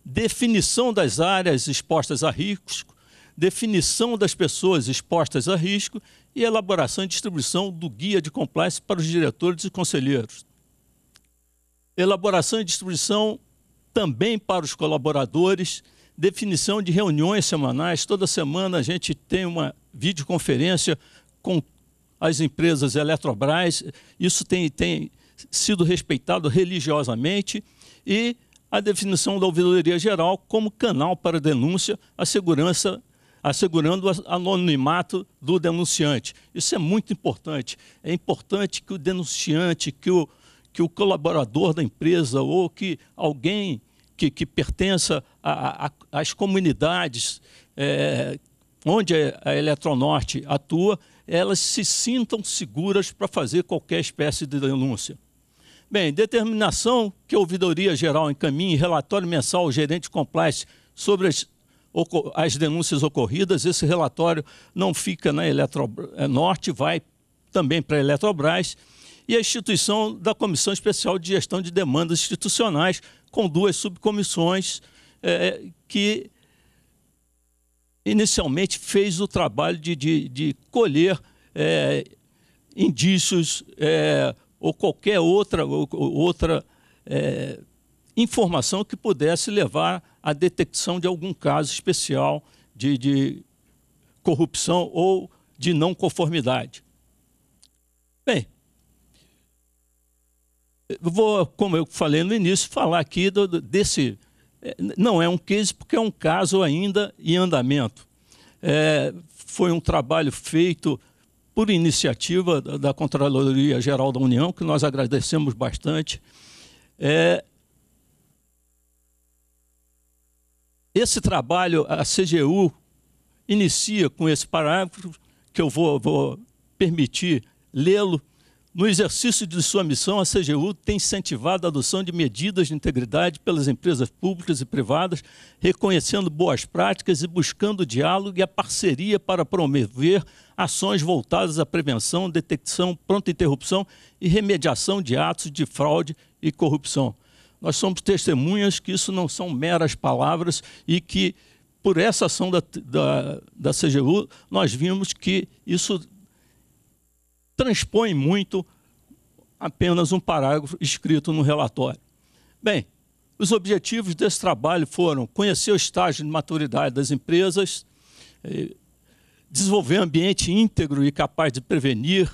definição das áreas expostas a risco, definição das pessoas expostas a risco e elaboração e distribuição do guia de compliance para os diretores e conselheiros. Elaboração e distribuição também para os colaboradores, definição de reuniões semanais. Toda semana a gente tem uma videoconferência com as empresas Eletrobras, isso tem, tem sido respeitado religiosamente e a definição da ouvidoria geral como canal para denúncia à segurança assegurando o anonimato do denunciante. Isso é muito importante. É importante que o denunciante, que o, que o colaborador da empresa ou que alguém que, que pertença às comunidades é, onde a Eletronorte atua, elas se sintam seguras para fazer qualquer espécie de denúncia. Bem, determinação que a Ouvidoria Geral encaminhe relatório mensal ao gerente compliance sobre as, as denúncias ocorridas. Esse relatório não fica na Eletrobras é, Norte, vai também para a Eletrobras. E a instituição da Comissão Especial de Gestão de Demandas Institucionais, com duas subcomissões é, é que inicialmente fez o trabalho de, de, de colher é, indícios é, ou qualquer outra, ou, outra é, informação que pudesse levar à detecção de algum caso especial de, de corrupção ou de não conformidade. Bem, vou, como eu falei no início, falar aqui do, desse é, não é um case porque é um caso ainda em andamento. É, foi um trabalho feito por iniciativa da Contraloria Geral da União, que nós agradecemos bastante. É, esse trabalho, a CGU inicia com esse parágrafo, que eu vou, vou permitir lê-lo, no exercício de sua missão, a CGU tem incentivado a adoção de medidas de integridade pelas empresas públicas e privadas, reconhecendo boas práticas e buscando o diálogo e a parceria para promover ações voltadas à prevenção, detecção, pronta interrupção e remediação de atos de fraude e corrupção. Nós somos testemunhas que isso não são meras palavras e que, por essa ação da, da, da CGU, nós vimos que isso transpõe muito apenas um parágrafo escrito no relatório. Bem, os objetivos desse trabalho foram conhecer o estágio de maturidade das empresas, eh, desenvolver um ambiente íntegro e capaz de prevenir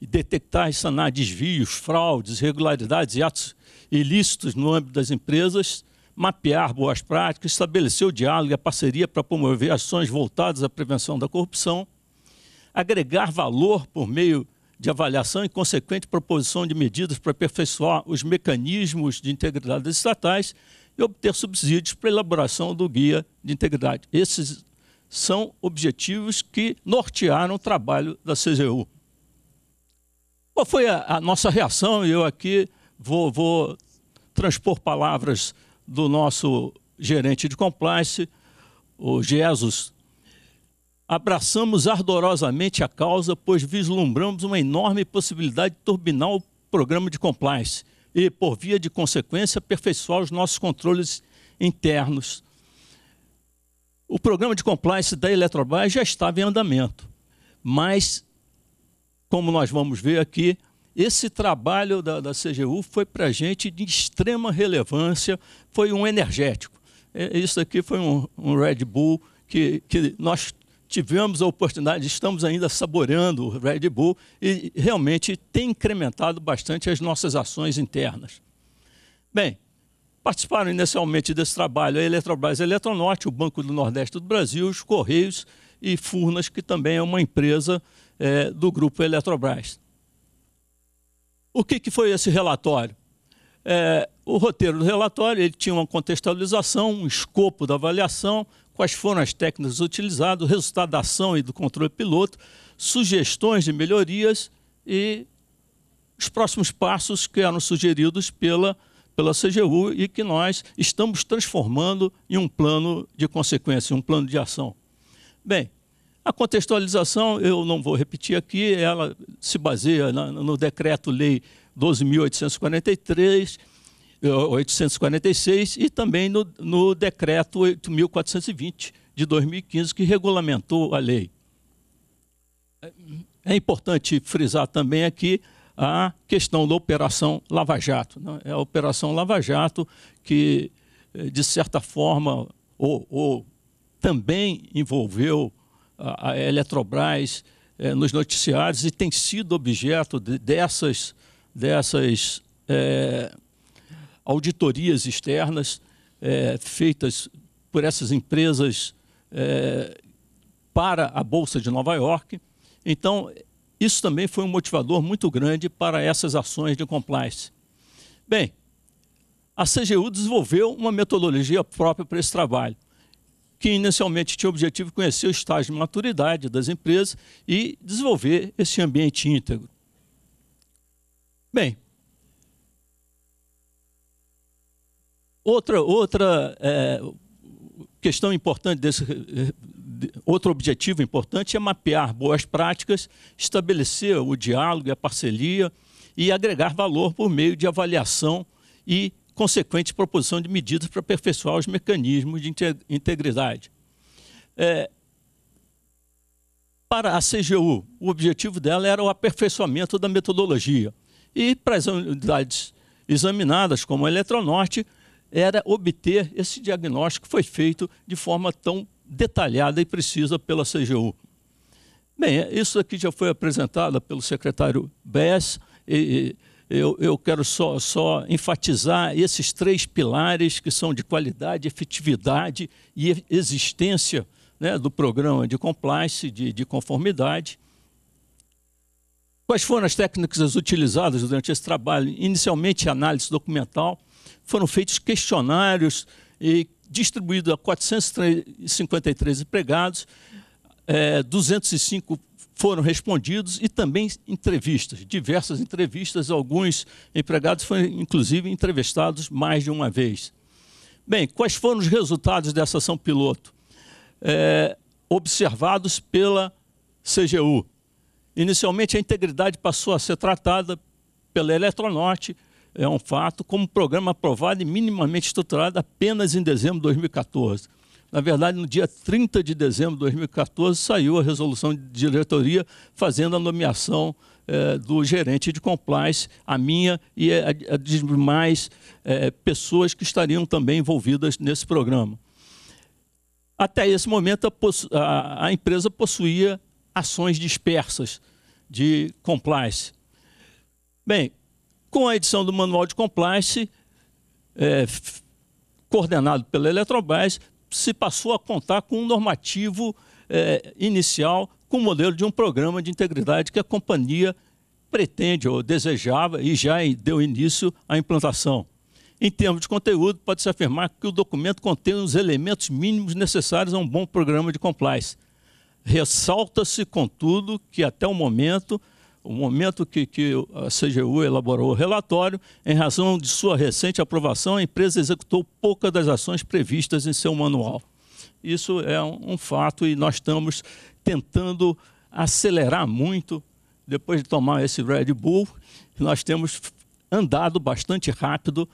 e detectar e sanar desvios, fraudes, irregularidades e atos ilícitos no âmbito das empresas, mapear boas práticas, estabelecer o diálogo e a parceria para promover ações voltadas à prevenção da corrupção, agregar valor por meio de avaliação e consequente proposição de medidas para aperfeiçoar os mecanismos de integridade estatais e obter subsídios para elaboração do guia de integridade. Esses são objetivos que nortearam o trabalho da CGU. Qual foi a, a nossa reação? Eu aqui vou, vou transpor palavras do nosso gerente de compliance, o Jesus Abraçamos ardorosamente a causa, pois vislumbramos uma enorme possibilidade de turbinar o programa de compliance e, por via de consequência, aperfeiçoar os nossos controles internos. O programa de compliance da Eletrobras já estava em andamento, mas, como nós vamos ver aqui, esse trabalho da, da CGU foi para a gente de extrema relevância, foi um energético. É, isso aqui foi um, um Red Bull que, que nós tivemos a oportunidade, estamos ainda saboreando o Red Bull e realmente tem incrementado bastante as nossas ações internas. Bem, participaram inicialmente desse trabalho a Eletrobras a Eletronorte, o Banco do Nordeste do Brasil, os Correios e Furnas, que também é uma empresa é, do grupo Eletrobras. O que, que foi esse relatório? É, o roteiro do relatório ele tinha uma contextualização, um escopo da avaliação, quais foram as técnicas utilizadas, o resultado da ação e do controle piloto, sugestões de melhorias e os próximos passos que eram sugeridos pela, pela CGU e que nós estamos transformando em um plano de consequência, um plano de ação. Bem, a contextualização, eu não vou repetir aqui, ela se baseia no decreto-lei 12.843, 846 e também no, no decreto 8.420 de 2015, que regulamentou a lei. É, é importante frisar também aqui a questão da Operação Lava Jato. Né? É a Operação Lava Jato que, é, de certa forma, ou, ou também envolveu a, a Eletrobras é, nos noticiários e tem sido objeto de, dessas, dessas auditorias externas é, feitas por essas empresas é, para a Bolsa de Nova York. Então, isso também foi um motivador muito grande para essas ações de compliance. Bem, a CGU desenvolveu uma metodologia própria para esse trabalho, que inicialmente tinha o objetivo de conhecer o estágio de maturidade das empresas e desenvolver esse ambiente íntegro. Bem, Outra, outra é, questão importante desse é, outro objetivo importante é mapear boas práticas, estabelecer o diálogo e a parceria e agregar valor por meio de avaliação e consequente proposição de medidas para aperfeiçoar os mecanismos de integridade. É, para a CGU, o objetivo dela era o aperfeiçoamento da metodologia. E para as unidades examinadas, como a Eletronorte, era obter esse diagnóstico que foi feito de forma tão detalhada e precisa pela CGU. Bem, isso aqui já foi apresentado pelo secretário Bess. E, eu, eu quero só, só enfatizar esses três pilares que são de qualidade, efetividade e existência né, do programa de compliance, de, de conformidade. Quais foram as técnicas utilizadas durante esse trabalho? Inicialmente, análise documental, foram feitos questionários e distribuídos a 453 empregados, é, 205 foram respondidos e também entrevistas, diversas entrevistas. Alguns empregados foram, inclusive, entrevistados mais de uma vez. Bem, quais foram os resultados dessa ação piloto? É, observados pela CGU. Inicialmente, a integridade passou a ser tratada pela Eletronorte é um fato, como programa aprovado e minimamente estruturado apenas em dezembro de 2014. Na verdade, no dia 30 de dezembro de 2014, saiu a resolução de diretoria fazendo a nomeação eh, do gerente de compliance, a minha e a, a de demais eh, pessoas que estariam também envolvidas nesse programa. Até esse momento, a, a, a empresa possuía ações dispersas de compliance. Bem, com a edição do Manual de Compliance, é, coordenado pela Eletrobras, se passou a contar com um normativo é, inicial com o modelo de um programa de integridade que a companhia pretende ou desejava e já deu início à implantação. Em termos de conteúdo, pode-se afirmar que o documento contém os elementos mínimos necessários a um bom programa de compliance. Ressalta-se, contudo, que até o momento o momento que, que a CGU elaborou o relatório, em razão de sua recente aprovação, a empresa executou pouca das ações previstas em seu manual. Isso é um, fato e nós estamos tentando acelerar muito depois de tomar esse Red Bull. Nós temos andado bastante rápido.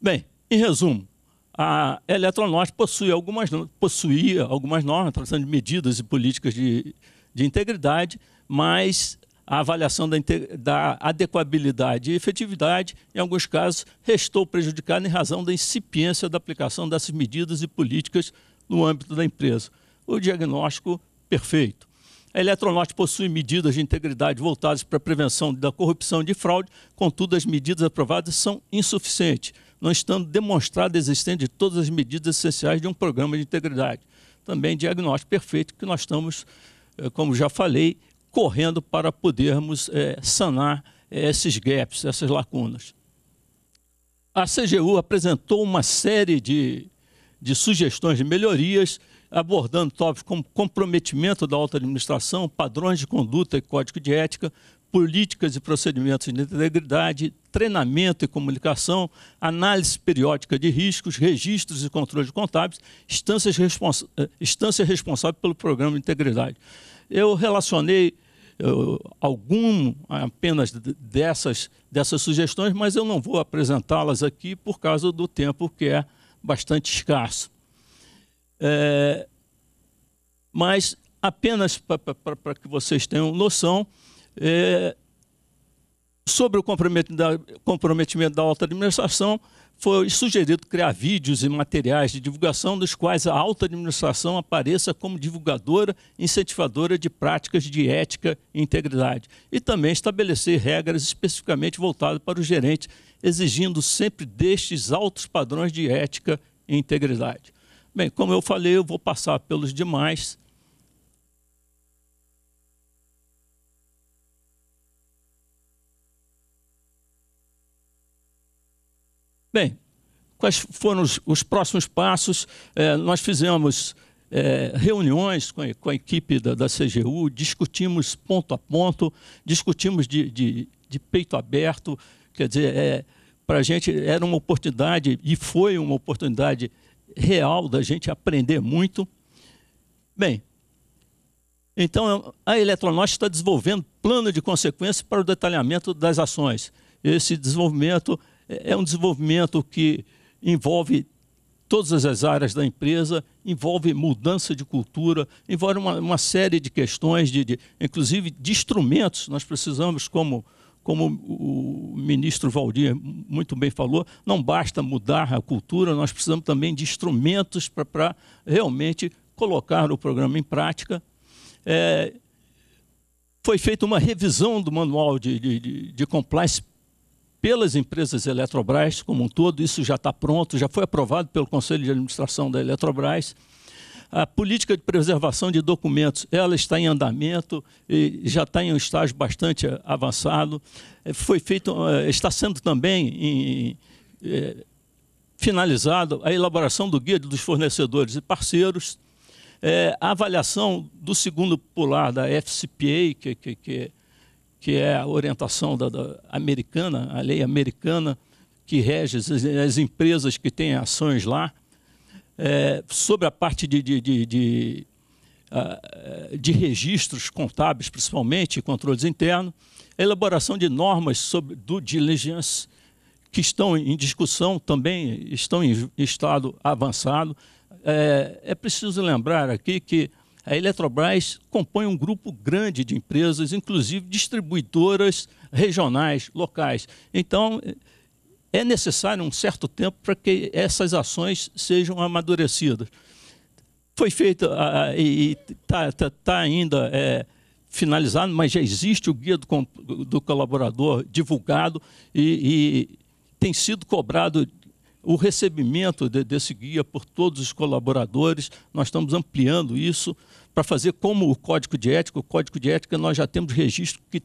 Bem, em resumo, a Eletronorte possui algumas, possuía algumas normas tratando de medidas e políticas de, de integridade, mas a avaliação da, da adequabilidade e efetividade, em alguns casos, restou prejudicada em razão da incipiência da aplicação dessas medidas e políticas no âmbito da empresa. O diagnóstico perfeito. A Eletronorte possui medidas de integridade voltadas para a prevenção da corrupção e de fraude, contudo, as medidas aprovadas são insuficientes, não estando demonstrada a existência de todas as medidas essenciais de um programa de integridade. Também diagnóstico perfeito que nós estamos, eh, como já falei, correndo para podermos é, sanar é, esses gaps, essas lacunas. A CGU apresentou uma série de, de sugestões de melhorias, abordando tópicos como comprometimento da alta administração, padrões de conduta e código de ética, políticas e procedimentos de integridade, treinamento e comunicação, análise periódica de riscos, registros e controles contábeis, instâncias, responsa eh, instâncias responsáveis pelo programa de integridade. Eu relacionei eu, algum apenas dessas, dessas sugestões, mas eu não vou apresentá-las aqui por causa do tempo que é bastante escasso. É, mas apenas para que vocês tenham noção, é, sobre o comprometimento da, comprometimento da alta administração, foi sugerido criar vídeos e materiais de divulgação dos quais a alta administração apareça como divulgadora incentivadora de práticas de ética e integridade, e também estabelecer regras especificamente voltadas para o gerente, exigindo sempre destes altos padrões de ética e integridade. Bem, como eu falei, eu vou passar pelos demais Bem, quais foram os, os próximos passos? É, nós fizemos é, reuniões com a, com a equipe da, da, CGU, discutimos ponto a ponto, discutimos de, de, de peito aberto, quer dizer, é, para a gente era uma oportunidade e foi uma oportunidade real da gente aprender muito. Bem, então a Eletronorte está desenvolvendo plano de consequência para o detalhamento das ações. Esse desenvolvimento é um desenvolvimento que envolve todas as áreas da empresa, envolve mudança de cultura, envolve uma, uma série de questões, de, de, inclusive de instrumentos. Nós precisamos, como, como o ministro Valdir muito bem falou, não basta mudar a cultura, nós precisamos também de instrumentos para realmente colocar o programa em prática. É, foi feita uma revisão do manual de, de, de compliance pelas empresas Eletrobras como um todo, isso já está pronto, já foi aprovado pelo Conselho de Administração da Eletrobras. A política de preservação de documentos, ela está em andamento, já está em um estágio bastante avançado. É, foi feito, é, está sendo também em, é, finalizado a elaboração do guia dos fornecedores e parceiros, é, a avaliação do segundo pular da FCPA, que, que, que que é a orientação da, da americana, a lei americana que rege as, as empresas que têm ações lá, é, sobre a parte de, de, de, de, de registros contábeis, principalmente, controles internos, a elaboração de normas sobre due diligence, que estão em discussão também, estão em estado avançado. É, é preciso lembrar aqui que a Eletrobras compõe um grupo grande de empresas, inclusive distribuidoras regionais, locais. Então, é necessário um certo tempo para que essas ações sejam amadurecidas. Foi feito e está tá, tá ainda é, finalizado, mas já existe o guia do, do colaborador divulgado e, e, tem sido cobrado o recebimento de, desse guia por todos os colaboradores. Nós estamos ampliando isso para fazer como o Código de Ética. O Código de Ética nós já temos registro que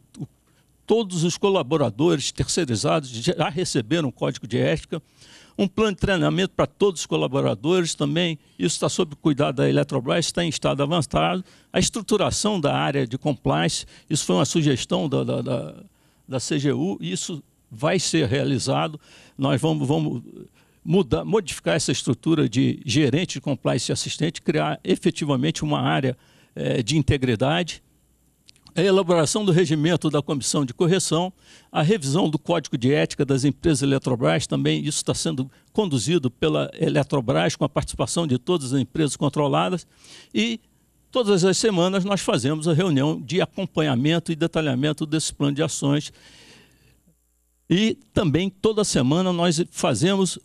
todos os colaboradores terceirizados já receberam o Código de Ética. Um plano de treinamento para todos os colaboradores também. Isso está sob cuidado da Eletrobras, está em estado avançado. A estruturação da área de compliance, isso foi uma sugestão da, da, da, da CGU, isso vai ser realizado. Nós vamos, vamos mudar, modificar essa estrutura de gerente de compliance e assistente, criar efetivamente uma área é, de integridade, a elaboração do regimento da comissão de correção, a revisão do código de ética das empresas Eletrobras, também isso está sendo conduzido pela Eletrobras, com a participação de todas as empresas controladas, e todas as semanas nós fazemos a reunião de acompanhamento e detalhamento desse plano de ações. E também toda semana nós fazemos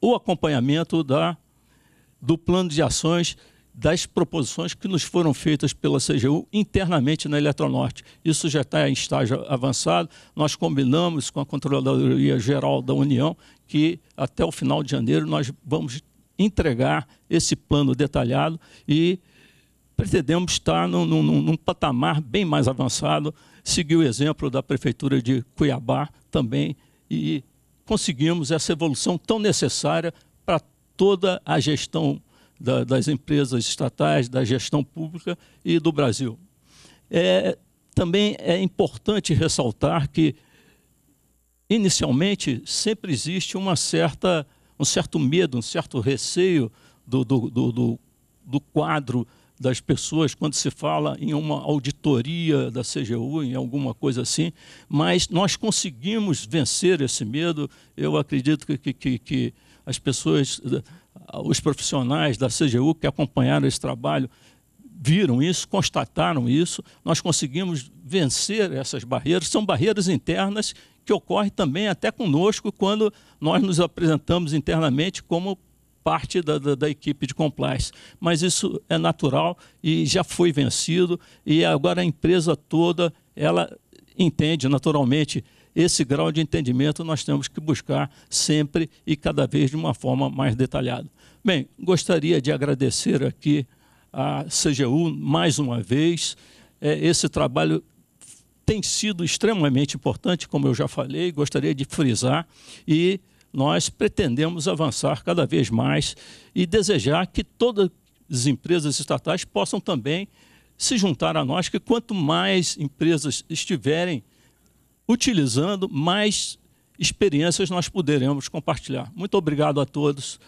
o acompanhamento da, do plano de ações das proposições que nos foram feitas pela CGU internamente na Eletronorte. Isso já está em estágio avançado. Nós combinamos com a Controladoria Geral da União que até o final de janeiro nós vamos entregar esse plano detalhado e pretendemos estar num, num, num patamar bem mais avançado, seguir o exemplo da Prefeitura de Cuiabá também e conseguimos essa evolução tão necessária para toda a gestão da, das empresas estatais, da gestão pública e do Brasil. É, também é importante ressaltar que, inicialmente, sempre existe uma certa, um certo medo, um certo receio do, do, do, do quadro das pessoas quando se fala em uma auditoria da CGU, em alguma coisa assim, mas nós conseguimos vencer esse medo. Eu acredito que, que, que as pessoas, os profissionais da CGU que acompanharam esse trabalho, viram isso, constataram isso, nós conseguimos vencer essas barreiras. São barreiras internas que ocorrem também até conosco quando nós nos apresentamos internamente como parte da, da, da, equipe de compliance. Mas isso é natural e já foi vencido e agora a empresa toda ela entende naturalmente esse grau de entendimento nós temos que buscar sempre e cada vez de uma forma mais detalhada. Bem, gostaria de agradecer aqui a CGU mais uma vez. É, esse trabalho tem sido extremamente importante, como eu já falei, gostaria de frisar, e nós pretendemos avançar cada vez mais e desejar que todas as empresas estatais possam também se juntar a nós, que quanto mais empresas estiverem utilizando, mais experiências nós poderemos compartilhar. Muito obrigado a todos.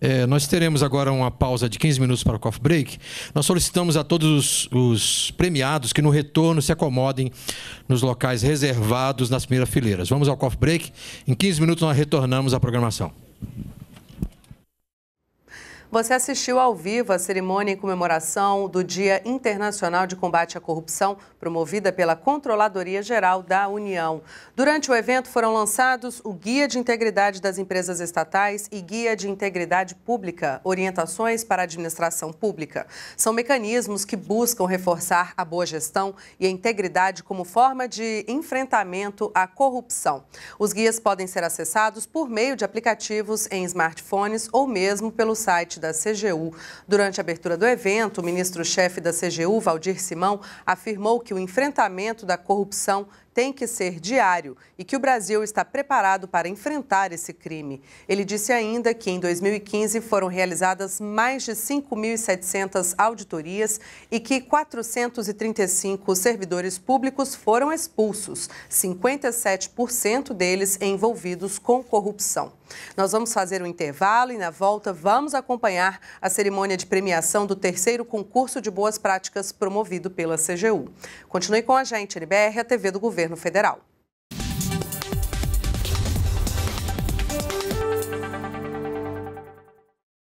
É, nós teremos agora uma pausa de 15 minutos para o coffee break. Nós solicitamos a todos os, os premiados que no retorno se acomodem nos locais reservados nas primeiras fileiras. Vamos ao coffee break. Em 15 minutos nós retornamos à programação. Você assistiu ao vivo a cerimônia em comemoração do Dia Internacional de Combate à Corrupção, promovida pela Controladoria Geral da União. Durante o evento foram lançados o Guia de Integridade das Empresas Estatais e Guia de Integridade Pública, orientações para a administração pública. São mecanismos que buscam reforçar a boa gestão e a integridade como forma de enfrentamento à corrupção. Os guias podem ser acessados por meio de aplicativos em smartphones ou mesmo pelo site da CGU. Durante a abertura do evento, o ministro-chefe da CGU, Valdir Simão, afirmou que o enfrentamento da corrupção tem que ser diário e que o Brasil está preparado para enfrentar esse crime. Ele disse ainda que em 2015 foram realizadas mais de 5.700 auditorias e que 435 servidores públicos foram expulsos, 57% deles envolvidos com corrupção. Nós vamos fazer um intervalo e, na volta, vamos acompanhar a cerimônia de premiação do terceiro concurso de boas práticas promovido pela CGU. Continue com a gente, NBR, a TV do Governo governo federal.